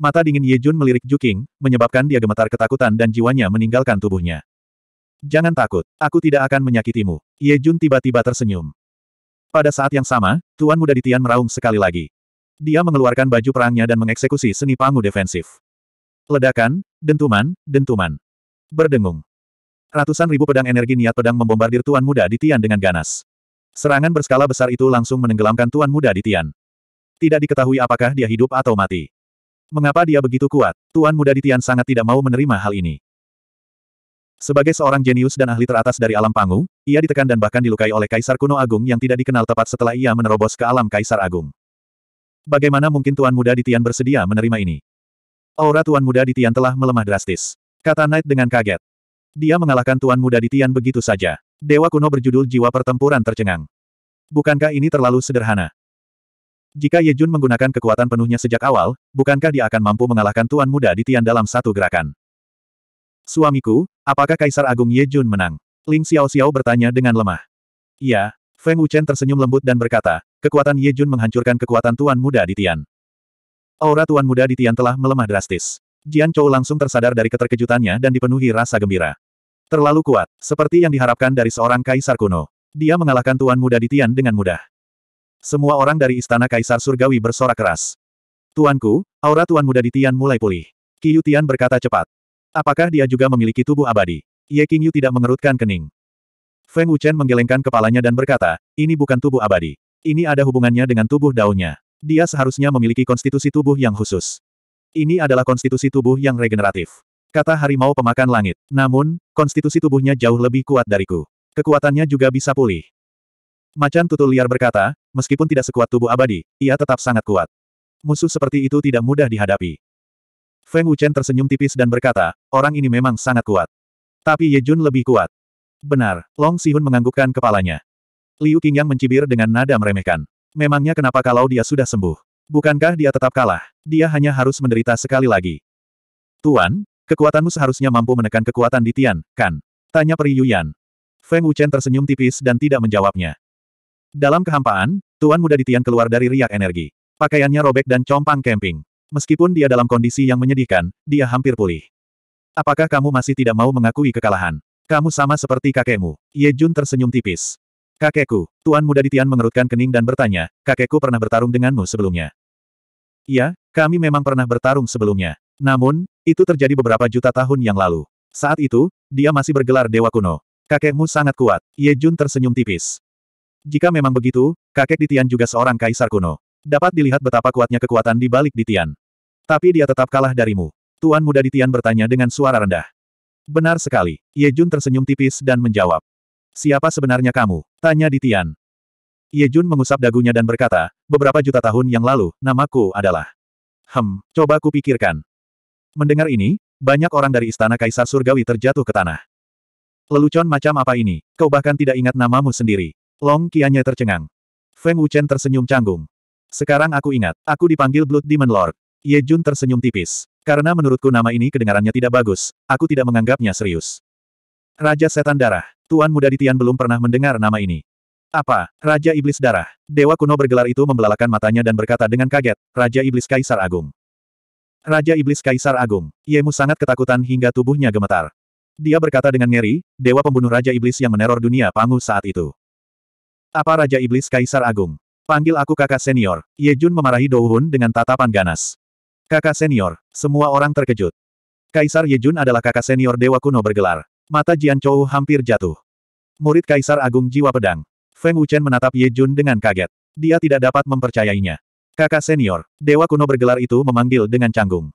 Mata dingin Ye Jun melirik Juking, menyebabkan dia gemetar ketakutan dan jiwanya meninggalkan tubuhnya. Jangan takut, aku tidak akan menyakitimu. Ye Jun tiba-tiba tersenyum. Pada saat yang sama, Tuan Muda di Tian meraung sekali lagi. Dia mengeluarkan baju perangnya dan mengeksekusi seni pangu defensif. Ledakan, dentuman, dentuman. Berdengung. Ratusan ribu pedang energi niat pedang membombardir Tuan Muda di Tian dengan ganas. Serangan berskala besar itu langsung menenggelamkan Tuan Muda di Tian. Tidak diketahui apakah dia hidup atau mati. Mengapa dia begitu kuat? Tuan Muda di Tian sangat tidak mau menerima hal ini. Sebagai seorang jenius dan ahli teratas dari alam Pangu, ia ditekan dan bahkan dilukai oleh Kaisar Kuno Agung yang tidak dikenal tepat setelah ia menerobos ke alam Kaisar Agung. Bagaimana mungkin Tuan Muda di Tian bersedia menerima ini? Aura Tuan Muda di Tian telah melemah drastis. Kata Knight dengan kaget. Dia mengalahkan Tuan Muda di Tian begitu saja. Dewa kuno berjudul Jiwa Pertempuran Tercengang. Bukankah ini terlalu sederhana? Jika Ye Jun menggunakan kekuatan penuhnya sejak awal, bukankah dia akan mampu mengalahkan Tuan Muda di Tian dalam satu gerakan? Suamiku, apakah Kaisar Agung Ye Jun menang? Ling Xiao Xiao bertanya dengan lemah. Iya, Feng Wuchen tersenyum lembut dan berkata, Kekuatan Ye Jun menghancurkan kekuatan Tuan Muda di Tian. Aura Tuan Muda di Tian telah melemah drastis. Jian Chou langsung tersadar dari keterkejutannya dan dipenuhi rasa gembira. Terlalu kuat, seperti yang diharapkan dari seorang kaisar kuno. Dia mengalahkan Tuan Muda di Tian dengan mudah. Semua orang dari Istana Kaisar Surgawi bersorak keras. Tuanku, aura Tuan Muda di Tian mulai pulih. Qiu Tian berkata cepat. Apakah dia juga memiliki tubuh abadi? Ye Qingyu tidak mengerutkan kening. Feng Wuchen menggelengkan kepalanya dan berkata, ini bukan tubuh abadi. Ini ada hubungannya dengan tubuh daunnya. Dia seharusnya memiliki konstitusi tubuh yang khusus. Ini adalah konstitusi tubuh yang regeneratif. Kata harimau pemakan langit. Namun, konstitusi tubuhnya jauh lebih kuat dariku. Kekuatannya juga bisa pulih. Macan tutul liar berkata, meskipun tidak sekuat tubuh abadi, ia tetap sangat kuat. Musuh seperti itu tidak mudah dihadapi. Feng Wuchen tersenyum tipis dan berkata, orang ini memang sangat kuat. Tapi Ye Jun lebih kuat. Benar, Long Sihun menganggukkan kepalanya. Liu Qingyang mencibir dengan nada meremehkan. Memangnya kenapa kalau dia sudah sembuh? Bukankah dia tetap kalah? Dia hanya harus menderita sekali lagi. Tuan, kekuatanmu seharusnya mampu menekan kekuatan di Tian, kan? Tanya Peri Yuyan. Feng Wuchen tersenyum tipis dan tidak menjawabnya. Dalam kehampaan, Tuan muda di keluar dari riak energi. Pakaiannya robek dan compang camping. Meskipun dia dalam kondisi yang menyedihkan, dia hampir pulih. Apakah kamu masih tidak mau mengakui kekalahan? Kamu sama seperti kakekmu. Ye Jun tersenyum tipis. Kakekku, Tuan Muda Ditian mengerutkan kening dan bertanya, kakekku pernah bertarung denganmu sebelumnya. Iya, kami memang pernah bertarung sebelumnya. Namun, itu terjadi beberapa juta tahun yang lalu. Saat itu, dia masih bergelar Dewa Kuno. Kakekmu sangat kuat, Ye Jun tersenyum tipis. Jika memang begitu, kakek Ditian juga seorang kaisar kuno. Dapat dilihat betapa kuatnya kekuatan di balik Ditian. Tapi dia tetap kalah darimu. Tuan Muda Ditian bertanya dengan suara rendah. Benar sekali, Ye Jun tersenyum tipis dan menjawab. Siapa sebenarnya kamu? Tanya Ditian. Ye Jun mengusap dagunya dan berkata, beberapa juta tahun yang lalu, namaku adalah. Hem, coba kupikirkan. Mendengar ini, banyak orang dari istana kaisar surgawi terjatuh ke tanah. Lelucon macam apa ini? Kau bahkan tidak ingat namamu sendiri. Long Qianye tercengang. Feng Wuchen tersenyum canggung. Sekarang aku ingat, aku dipanggil Blood Demon Lord. Ye Jun tersenyum tipis. Karena menurutku nama ini kedengarannya tidak bagus, aku tidak menganggapnya serius. Raja Setan Darah. Tuan Muda di belum pernah mendengar nama ini. Apa? Raja Iblis Darah. Dewa kuno bergelar itu membelalakan matanya dan berkata dengan kaget, Raja Iblis Kaisar Agung. Raja Iblis Kaisar Agung. Yemu sangat ketakutan hingga tubuhnya gemetar. Dia berkata dengan ngeri, Dewa pembunuh Raja Iblis yang meneror dunia Pangu saat itu. Apa Raja Iblis Kaisar Agung? Panggil aku kakak senior. Ye Jun memarahi Douhun dengan tatapan ganas. Kakak senior, semua orang terkejut. Kaisar Ye Jun adalah kakak senior Dewa Kuno bergelar. Mata Jian Chou hampir jatuh. Murid Kaisar Agung Jiwa Pedang. Feng Wuchen menatap Ye Jun dengan kaget. Dia tidak dapat mempercayainya. Kakak senior, dewa kuno bergelar itu memanggil dengan canggung.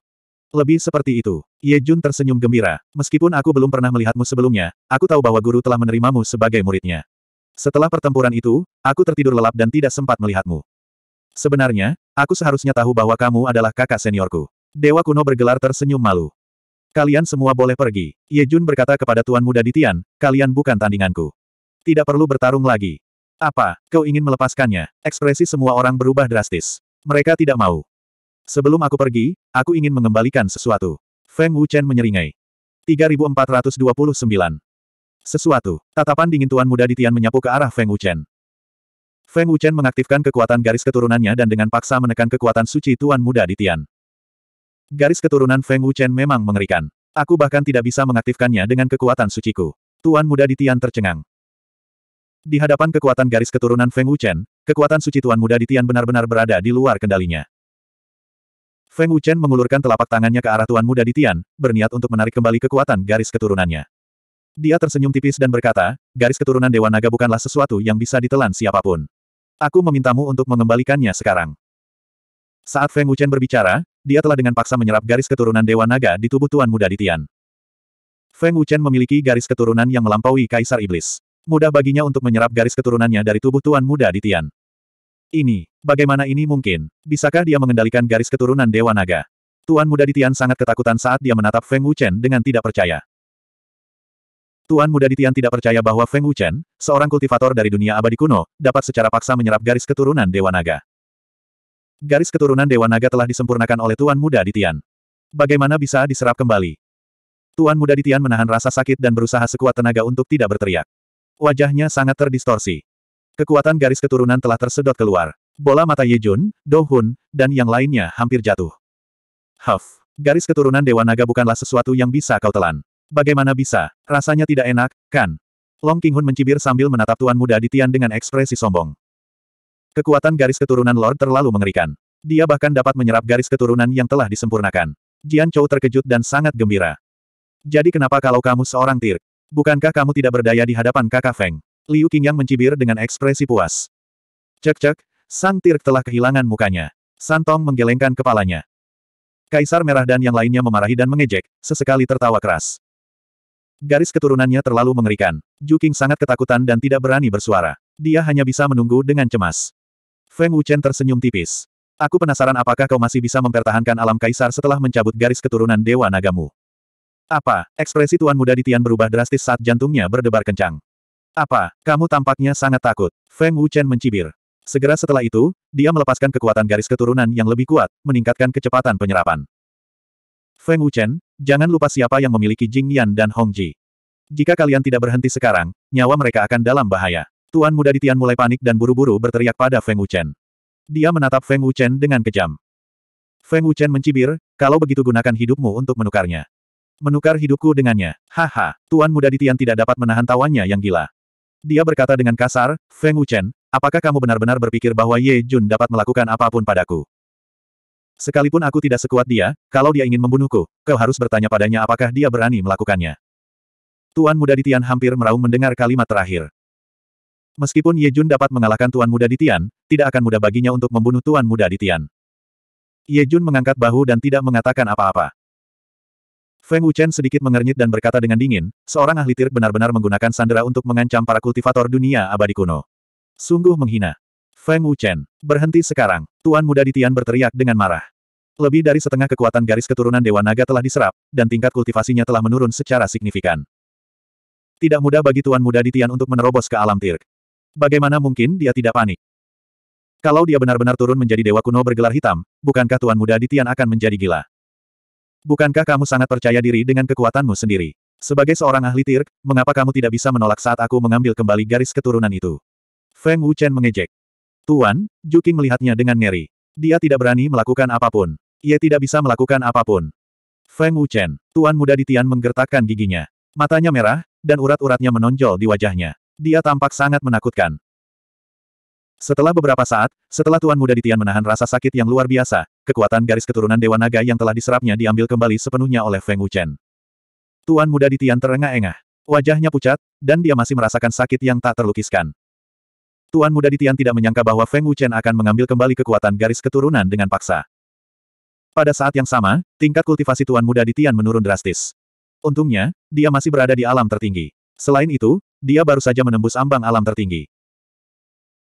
Lebih seperti itu. Ye Jun tersenyum gembira. Meskipun aku belum pernah melihatmu sebelumnya, aku tahu bahwa guru telah menerimamu sebagai muridnya. Setelah pertempuran itu, aku tertidur lelap dan tidak sempat melihatmu. Sebenarnya, aku seharusnya tahu bahwa kamu adalah kakak seniorku. Dewa kuno bergelar tersenyum malu. Kalian semua boleh pergi. Ye Jun berkata kepada Tuan Muda Ditian, kalian bukan tandinganku. Tidak perlu bertarung lagi. Apa, kau ingin melepaskannya? Ekspresi semua orang berubah drastis. Mereka tidak mau. Sebelum aku pergi, aku ingin mengembalikan sesuatu. Feng Wuchen menyeringai. 3429. Sesuatu. Tatapan dingin Tuan Muda Ditian menyapu ke arah Feng Wuchen. Feng Wuchen mengaktifkan kekuatan garis keturunannya dan dengan paksa menekan kekuatan suci Tuan Muda Ditian. Garis keturunan Feng Wuchen memang mengerikan. Aku bahkan tidak bisa mengaktifkannya dengan kekuatan suciku. Tuan muda di Tian tercengang. Di hadapan kekuatan garis keturunan Feng Wuchen, kekuatan suci Tuan muda di Tian benar-benar berada di luar kendalinya. Feng Wuchen mengulurkan telapak tangannya ke arah Tuan muda di Tian, berniat untuk menarik kembali kekuatan garis keturunannya. Dia tersenyum tipis dan berkata, garis keturunan Dewa Naga bukanlah sesuatu yang bisa ditelan siapapun. Aku memintamu untuk mengembalikannya sekarang. Saat Feng Wuchen berbicara, dia telah dengan paksa menyerap garis keturunan Dewa Naga di tubuh Tuan Muda Ditian. Feng Wuchen memiliki garis keturunan yang melampaui Kaisar Iblis. Mudah baginya untuk menyerap garis keturunannya dari tubuh Tuan Muda Ditian. Ini, bagaimana ini mungkin? Bisakah dia mengendalikan garis keturunan Dewa Naga? Tuan Muda Ditian sangat ketakutan saat dia menatap Feng Wuchen dengan tidak percaya. Tuan Muda Ditian tidak percaya bahwa Feng Wuchen, seorang kultivator dari dunia abadi kuno, dapat secara paksa menyerap garis keturunan Dewa Naga. Garis keturunan Dewa Naga telah disempurnakan oleh Tuan Muda Ditian. Bagaimana bisa diserap kembali? Tuan Muda Ditian menahan rasa sakit dan berusaha sekuat tenaga untuk tidak berteriak. Wajahnya sangat terdistorsi. Kekuatan garis keturunan telah tersedot keluar. Bola mata Yejun, Dohun, dan yang lainnya hampir jatuh. Huff, garis keturunan Dewa Naga bukanlah sesuatu yang bisa kau telan. Bagaimana bisa? Rasanya tidak enak, kan? Long Kinghun mencibir sambil menatap Tuan Muda Ditian dengan ekspresi sombong. Kekuatan garis keturunan Lord terlalu mengerikan. Dia bahkan dapat menyerap garis keturunan yang telah disempurnakan. Jian Chou terkejut dan sangat gembira. Jadi kenapa kalau kamu seorang tir? Bukankah kamu tidak berdaya di hadapan kakak Feng? Liu Qingyang mencibir dengan ekspresi puas. Cek-cek, sang tir telah kehilangan mukanya. Santong menggelengkan kepalanya. Kaisar Merah dan yang lainnya memarahi dan mengejek, sesekali tertawa keras. Garis keturunannya terlalu mengerikan. Juking sangat ketakutan dan tidak berani bersuara. Dia hanya bisa menunggu dengan cemas. Feng Wuchen tersenyum tipis. Aku penasaran apakah kau masih bisa mempertahankan alam kaisar setelah mencabut garis keturunan Dewa Nagamu. Apa? Ekspresi tuan muda di Tian berubah drastis saat jantungnya berdebar kencang. Apa? Kamu tampaknya sangat takut. Feng Wuchen mencibir. Segera setelah itu, dia melepaskan kekuatan garis keturunan yang lebih kuat, meningkatkan kecepatan penyerapan. Feng Wuchen, jangan lupa siapa yang memiliki Jing Yan dan Hong Ji. Jika kalian tidak berhenti sekarang, nyawa mereka akan dalam bahaya. Tuan muda Ditian mulai panik dan buru-buru berteriak pada Feng Wuchen. Dia menatap Feng Wuchen dengan kejam. Feng Wuchen mencibir, kalau begitu gunakan hidupmu untuk menukarnya. Menukar hidupku dengannya. Haha, Tuan muda Ditian tidak dapat menahan tawanya yang gila. Dia berkata dengan kasar, Feng Wuchen, apakah kamu benar-benar berpikir bahwa Ye Jun dapat melakukan apapun padaku? Sekalipun aku tidak sekuat dia, kalau dia ingin membunuhku, kau harus bertanya padanya apakah dia berani melakukannya. Tuan muda Ditian hampir meraung mendengar kalimat terakhir. Meskipun Ye Jun dapat mengalahkan Tuan Muda di Tian, tidak akan mudah baginya untuk membunuh Tuan Muda di Tian. Ye Jun mengangkat bahu dan tidak mengatakan apa-apa. Feng Wuchen sedikit mengernyit dan berkata dengan dingin, seorang ahli tir benar-benar menggunakan sandera untuk mengancam para kultivator dunia abadi kuno. Sungguh menghina. Feng Wuchen, berhenti sekarang. Tuan Muda di Tian berteriak dengan marah. Lebih dari setengah kekuatan garis keturunan Dewa Naga telah diserap, dan tingkat kultivasinya telah menurun secara signifikan. Tidak mudah bagi Tuan Muda di Tian untuk menerobos ke alam Tirk. Bagaimana mungkin dia tidak panik? Kalau dia benar-benar turun menjadi dewa kuno bergelar hitam, bukankah Tuan Muda Ditian akan menjadi gila? Bukankah kamu sangat percaya diri dengan kekuatanmu sendiri? Sebagai seorang ahli tirk, mengapa kamu tidak bisa menolak saat aku mengambil kembali garis keturunan itu? Feng Wuchen mengejek. Tuan, Juking melihatnya dengan ngeri. Dia tidak berani melakukan apapun. Ia tidak bisa melakukan apapun. Feng Wuchen, Tuan Muda Ditian menggertakkan giginya. Matanya merah, dan urat-uratnya menonjol di wajahnya. Dia tampak sangat menakutkan. Setelah beberapa saat, setelah Tuan Muda Ditian menahan rasa sakit yang luar biasa, kekuatan garis keturunan Dewa Naga yang telah diserapnya diambil kembali sepenuhnya oleh Feng Wuchen. Tuan Muda Ditian terengah-engah. Wajahnya pucat, dan dia masih merasakan sakit yang tak terlukiskan. Tuan Muda Ditian tidak menyangka bahwa Feng Wuchen akan mengambil kembali kekuatan garis keturunan dengan paksa. Pada saat yang sama, tingkat kultivasi Tuan Muda Ditian menurun drastis. Untungnya, dia masih berada di alam tertinggi. Selain itu, dia baru saja menembus ambang alam tertinggi.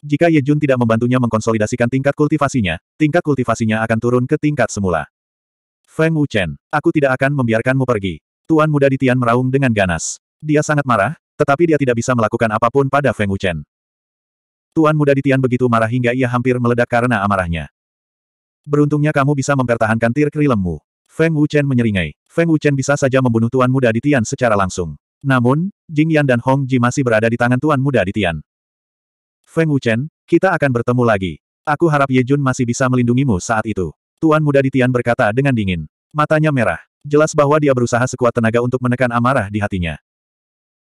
Jika Ye Jun tidak membantunya mengkonsolidasikan tingkat kultivasinya, tingkat kultivasinya akan turun ke tingkat semula. Feng Wuchen, aku tidak akan membiarkanmu pergi. Tuan muda di Tian meraung dengan ganas. Dia sangat marah, tetapi dia tidak bisa melakukan apapun pada Feng Wuchen. Tuan muda di Tian begitu marah hingga ia hampir meledak karena amarahnya. Beruntungnya kamu bisa mempertahankan tir krilemmu. Feng Wuchen menyeringai. Feng Wuchen bisa saja membunuh tuan muda di Tian secara langsung. Namun, Jing Yan dan Hong Ji masih berada di tangan tuan muda di Tian. Feng Wuchen, kita akan bertemu lagi. Aku harap Ye Jun masih bisa melindungimu saat itu. Tuan muda di Tian berkata dengan dingin. Matanya merah. Jelas bahwa dia berusaha sekuat tenaga untuk menekan amarah di hatinya.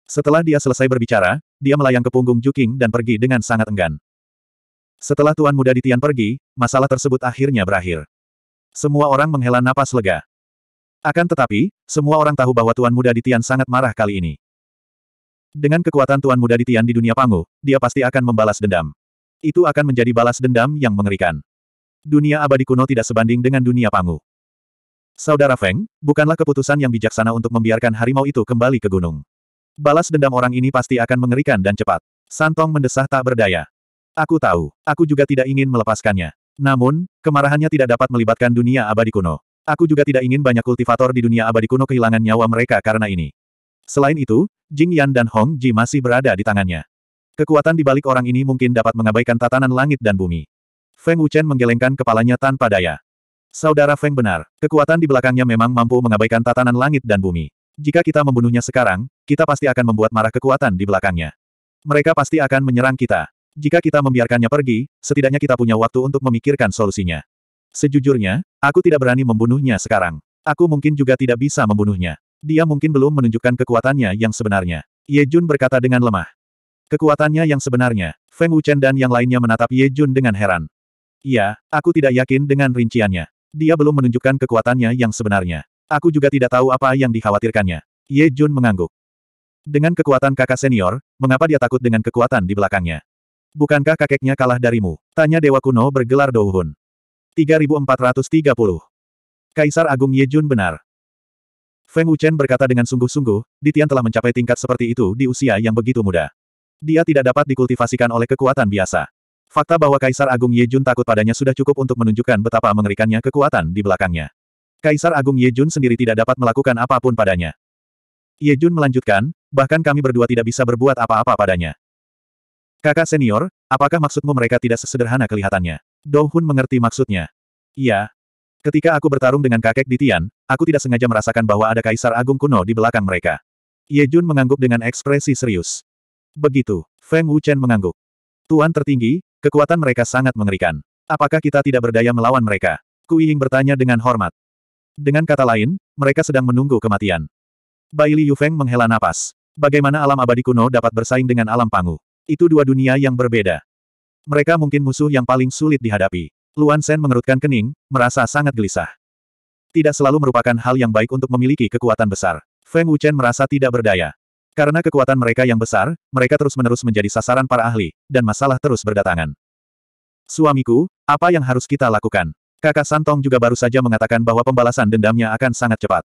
Setelah dia selesai berbicara, dia melayang ke punggung Juking dan pergi dengan sangat enggan. Setelah tuan muda di Tian pergi, masalah tersebut akhirnya berakhir. Semua orang menghela napas lega. Akan tetapi, semua orang tahu bahwa Tuan Muda di sangat marah kali ini. Dengan kekuatan Tuan Muda di di dunia Pangu, dia pasti akan membalas dendam. Itu akan menjadi balas dendam yang mengerikan. Dunia abadi kuno tidak sebanding dengan dunia Pangu. Saudara Feng, bukanlah keputusan yang bijaksana untuk membiarkan harimau itu kembali ke gunung. Balas dendam orang ini pasti akan mengerikan dan cepat. Santong mendesah tak berdaya. Aku tahu, aku juga tidak ingin melepaskannya. Namun, kemarahannya tidak dapat melibatkan dunia abadi kuno. Aku juga tidak ingin banyak kultivator di dunia abadi kuno kehilangan nyawa mereka karena ini. Selain itu, Jing Yan dan Hong Ji masih berada di tangannya. Kekuatan di balik orang ini mungkin dapat mengabaikan tatanan langit dan bumi. Feng Wuchen menggelengkan kepalanya tanpa daya. Saudara Feng benar, kekuatan di belakangnya memang mampu mengabaikan tatanan langit dan bumi. Jika kita membunuhnya sekarang, kita pasti akan membuat marah kekuatan di belakangnya. Mereka pasti akan menyerang kita. Jika kita membiarkannya pergi, setidaknya kita punya waktu untuk memikirkan solusinya. Sejujurnya, aku tidak berani membunuhnya sekarang. Aku mungkin juga tidak bisa membunuhnya. Dia mungkin belum menunjukkan kekuatannya yang sebenarnya. Ye Jun berkata dengan lemah. Kekuatannya yang sebenarnya, Feng Wuchen dan yang lainnya menatap Ye Jun dengan heran. Iya, aku tidak yakin dengan rinciannya. Dia belum menunjukkan kekuatannya yang sebenarnya. Aku juga tidak tahu apa yang dikhawatirkannya. Ye Jun mengangguk. Dengan kekuatan kakak senior, mengapa dia takut dengan kekuatan di belakangnya? Bukankah kakeknya kalah darimu? Tanya Dewa Kuno bergelar Douhun. 3430. Kaisar Agung Yejun benar. Feng Wuchen berkata dengan sungguh-sungguh, Ditian telah mencapai tingkat seperti itu di usia yang begitu muda. Dia tidak dapat dikultivasikan oleh kekuatan biasa. Fakta bahwa Kaisar Agung Yejun takut padanya sudah cukup untuk menunjukkan betapa mengerikannya kekuatan di belakangnya. Kaisar Agung Yejun sendiri tidak dapat melakukan apapun padanya. Yejun melanjutkan, bahkan kami berdua tidak bisa berbuat apa-apa padanya. Kakak senior, apakah maksudmu mereka tidak sesederhana kelihatannya? Dohun mengerti maksudnya. Iya. Ketika aku bertarung dengan kakek di Tian, aku tidak sengaja merasakan bahwa ada kaisar agung kuno di belakang mereka. Ye Jun mengangguk dengan ekspresi serius. Begitu, Feng Wuchen mengangguk. Tuan tertinggi, kekuatan mereka sangat mengerikan. Apakah kita tidak berdaya melawan mereka? Ying bertanya dengan hormat. Dengan kata lain, mereka sedang menunggu kematian. Bai Li Yufeng menghela napas. Bagaimana alam abadi kuno dapat bersaing dengan alam pangu? Itu dua dunia yang berbeda. Mereka mungkin musuh yang paling sulit dihadapi. Luan Sen mengerutkan kening, merasa sangat gelisah. Tidak selalu merupakan hal yang baik untuk memiliki kekuatan besar. Feng Wuchen merasa tidak berdaya. Karena kekuatan mereka yang besar, mereka terus-menerus menjadi sasaran para ahli, dan masalah terus berdatangan. Suamiku, apa yang harus kita lakukan? Kakak Santong juga baru saja mengatakan bahwa pembalasan dendamnya akan sangat cepat.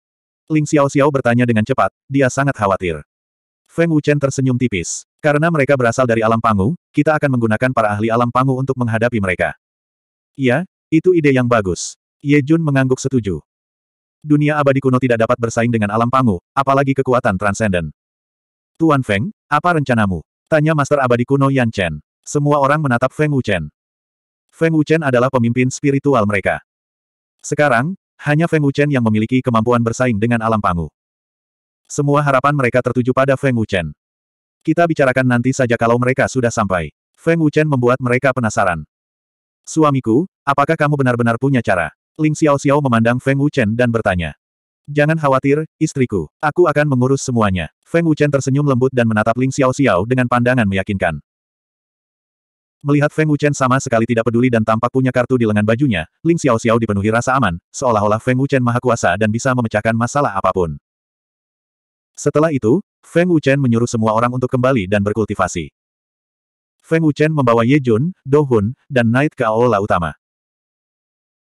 Ling Xiao Xiao bertanya dengan cepat, dia sangat khawatir. Feng Wuchen tersenyum tipis. Karena mereka berasal dari alam pangu, kita akan menggunakan para ahli alam pangu untuk menghadapi mereka. Ya, itu ide yang bagus. Ye Jun mengangguk setuju. Dunia abadi kuno tidak dapat bersaing dengan alam pangu, apalagi kekuatan transenden. Tuan Feng, apa rencanamu? Tanya Master Abadi Kuno Yan Chen. Semua orang menatap Feng Wuchen. Feng Wuchen adalah pemimpin spiritual mereka. Sekarang, hanya Feng Wuchen yang memiliki kemampuan bersaing dengan alam pangu. Semua harapan mereka tertuju pada Feng Wuchen. Kita bicarakan nanti saja kalau mereka sudah sampai. Feng Wuchen membuat mereka penasaran. Suamiku, apakah kamu benar-benar punya cara? Ling Xiao Xiao memandang Feng Wuchen dan bertanya. Jangan khawatir, istriku. Aku akan mengurus semuanya. Feng Wuchen tersenyum lembut dan menatap Ling Xiao Xiao dengan pandangan meyakinkan. Melihat Feng Wuchen sama sekali tidak peduli dan tampak punya kartu di lengan bajunya, Ling Xiao Xiao dipenuhi rasa aman, seolah-olah Feng Wuchen maha kuasa dan bisa memecahkan masalah apapun. Setelah itu, Feng Wuchen menyuruh semua orang untuk kembali dan berkultivasi. Feng Wuchen membawa Ye Jun, Do Hun, dan Knight ke aula utama.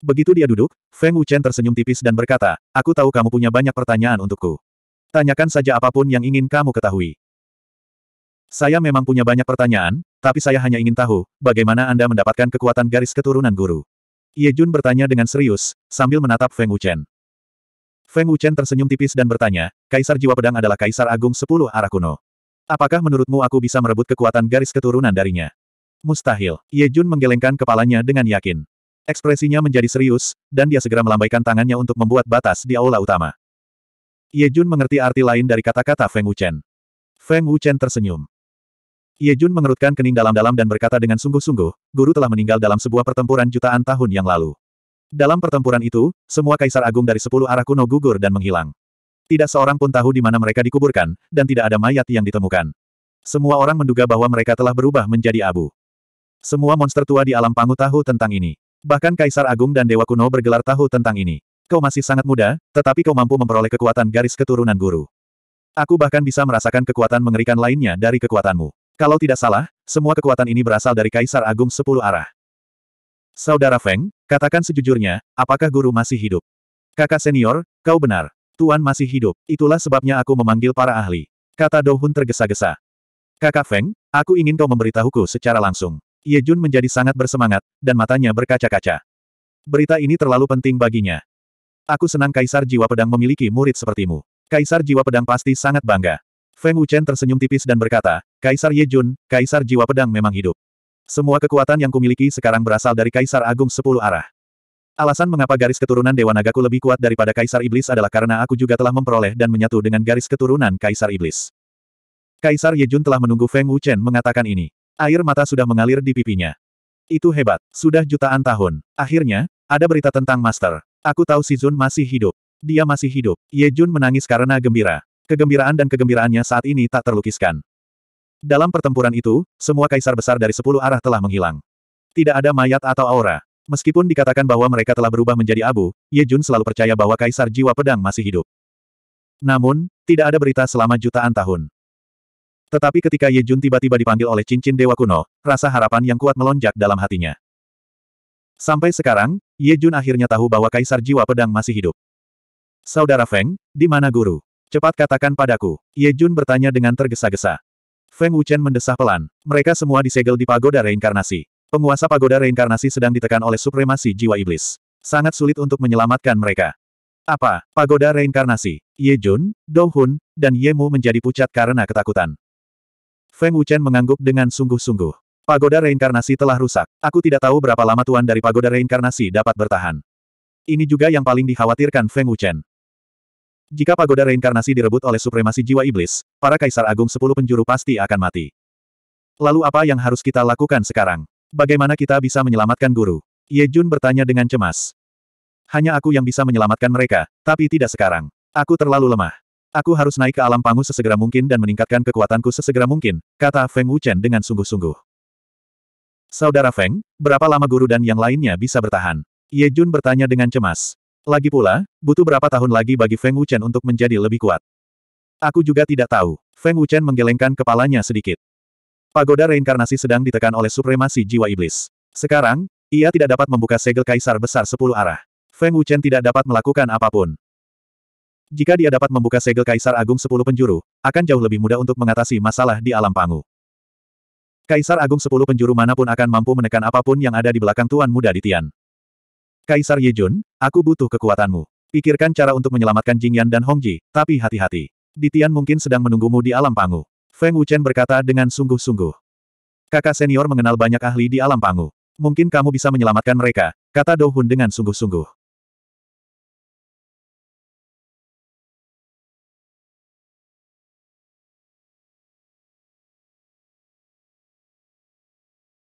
Begitu dia duduk, Feng Wuchen tersenyum tipis dan berkata, Aku tahu kamu punya banyak pertanyaan untukku. Tanyakan saja apapun yang ingin kamu ketahui. Saya memang punya banyak pertanyaan, tapi saya hanya ingin tahu, bagaimana Anda mendapatkan kekuatan garis keturunan guru? Ye Jun bertanya dengan serius, sambil menatap Feng Wuchen. Feng Wuchen tersenyum tipis dan bertanya, Kaisar Jiwa Pedang adalah Kaisar Agung Sepuluh Arah Kuno. Apakah menurutmu aku bisa merebut kekuatan garis keturunan darinya? Mustahil. Ye Jun menggelengkan kepalanya dengan yakin. Ekspresinya menjadi serius, dan dia segera melambaikan tangannya untuk membuat batas di aula utama. Ye Jun mengerti arti lain dari kata-kata Feng Wuchen. Feng Wuchen tersenyum. Ye Jun mengerutkan kening dalam-dalam dan berkata dengan sungguh-sungguh, guru telah meninggal dalam sebuah pertempuran jutaan tahun yang lalu. Dalam pertempuran itu, semua kaisar agung dari sepuluh arah kuno gugur dan menghilang. Tidak seorang pun tahu di mana mereka dikuburkan, dan tidak ada mayat yang ditemukan. Semua orang menduga bahwa mereka telah berubah menjadi abu. Semua monster tua di alam pangu tahu tentang ini. Bahkan kaisar agung dan dewa kuno bergelar tahu tentang ini. Kau masih sangat muda, tetapi kau mampu memperoleh kekuatan garis keturunan guru. Aku bahkan bisa merasakan kekuatan mengerikan lainnya dari kekuatanmu. Kalau tidak salah, semua kekuatan ini berasal dari Kaisar Agung Sepuluh Arah. Saudara Feng, Katakan sejujurnya, apakah guru masih hidup? Kakak senior, kau benar. Tuan masih hidup. Itulah sebabnya aku memanggil para ahli. Kata Dohun tergesa-gesa. Kakak Feng, aku ingin kau memberitahuku secara langsung. Ye Jun menjadi sangat bersemangat, dan matanya berkaca-kaca. Berita ini terlalu penting baginya. Aku senang Kaisar Jiwa Pedang memiliki murid sepertimu. Kaisar Jiwa Pedang pasti sangat bangga. Feng Wuchen tersenyum tipis dan berkata, Kaisar Ye Jun, Kaisar Jiwa Pedang memang hidup. Semua kekuatan yang kumiliki sekarang berasal dari Kaisar Agung Sepuluh Arah. Alasan mengapa garis keturunan Dewa Nagaku lebih kuat daripada Kaisar Iblis adalah karena aku juga telah memperoleh dan menyatu dengan garis keturunan Kaisar Iblis. Kaisar Yejun telah menunggu Feng Wuchen mengatakan ini. Air mata sudah mengalir di pipinya. Itu hebat, sudah jutaan tahun. Akhirnya, ada berita tentang Master. Aku tahu si Jun masih hidup. Dia masih hidup. Yejun menangis karena gembira. Kegembiraan dan kegembiraannya saat ini tak terlukiskan. Dalam pertempuran itu, semua kaisar besar dari sepuluh arah telah menghilang. Tidak ada mayat atau aura. Meskipun dikatakan bahwa mereka telah berubah menjadi abu, Ye Jun selalu percaya bahwa kaisar jiwa pedang masih hidup. Namun, tidak ada berita selama jutaan tahun. Tetapi ketika Ye Jun tiba-tiba dipanggil oleh cincin dewa kuno, rasa harapan yang kuat melonjak dalam hatinya. Sampai sekarang, Ye Jun akhirnya tahu bahwa kaisar jiwa pedang masih hidup. Saudara Feng, di mana guru? Cepat katakan padaku. Ye Jun bertanya dengan tergesa-gesa. Feng Wuchen mendesah pelan. Mereka semua disegel di pagoda reinkarnasi. Penguasa pagoda reinkarnasi sedang ditekan oleh supremasi jiwa iblis. Sangat sulit untuk menyelamatkan mereka. Apa? Pagoda reinkarnasi. Ye Jun, Dou Hun, dan Ye Mu menjadi pucat karena ketakutan. Feng Wuchen mengangguk dengan sungguh-sungguh. Pagoda reinkarnasi telah rusak. Aku tidak tahu berapa lama tuan dari pagoda reinkarnasi dapat bertahan. Ini juga yang paling dikhawatirkan Feng Wuchen. Jika pagoda reinkarnasi direbut oleh supremasi jiwa iblis, para kaisar agung sepuluh penjuru pasti akan mati. Lalu apa yang harus kita lakukan sekarang? Bagaimana kita bisa menyelamatkan guru? Ye Jun bertanya dengan cemas. Hanya aku yang bisa menyelamatkan mereka, tapi tidak sekarang. Aku terlalu lemah. Aku harus naik ke alam pangu sesegera mungkin dan meningkatkan kekuatanku sesegera mungkin, kata Feng Wuchen dengan sungguh-sungguh. Saudara Feng, berapa lama guru dan yang lainnya bisa bertahan? Ye Jun bertanya dengan cemas. Lagi pula, butuh berapa tahun lagi bagi Feng Wuchen untuk menjadi lebih kuat. Aku juga tidak tahu. Feng Wuchen menggelengkan kepalanya sedikit. Pagoda reinkarnasi sedang ditekan oleh supremasi jiwa iblis. Sekarang, ia tidak dapat membuka segel kaisar besar sepuluh arah. Feng Wuchen tidak dapat melakukan apapun. Jika dia dapat membuka segel kaisar agung sepuluh penjuru, akan jauh lebih mudah untuk mengatasi masalah di alam pangu. Kaisar agung sepuluh penjuru manapun akan mampu menekan apapun yang ada di belakang tuan muda di Tian. Kaisar Yejun, aku butuh kekuatanmu. Pikirkan cara untuk menyelamatkan Jingyan dan Hongji, tapi hati-hati. Di Tian mungkin sedang menunggumu di alam pangu. Feng Wuchen berkata dengan sungguh-sungguh. Kakak senior mengenal banyak ahli di alam pangu. Mungkin kamu bisa menyelamatkan mereka, kata Do Hun dengan sungguh-sungguh.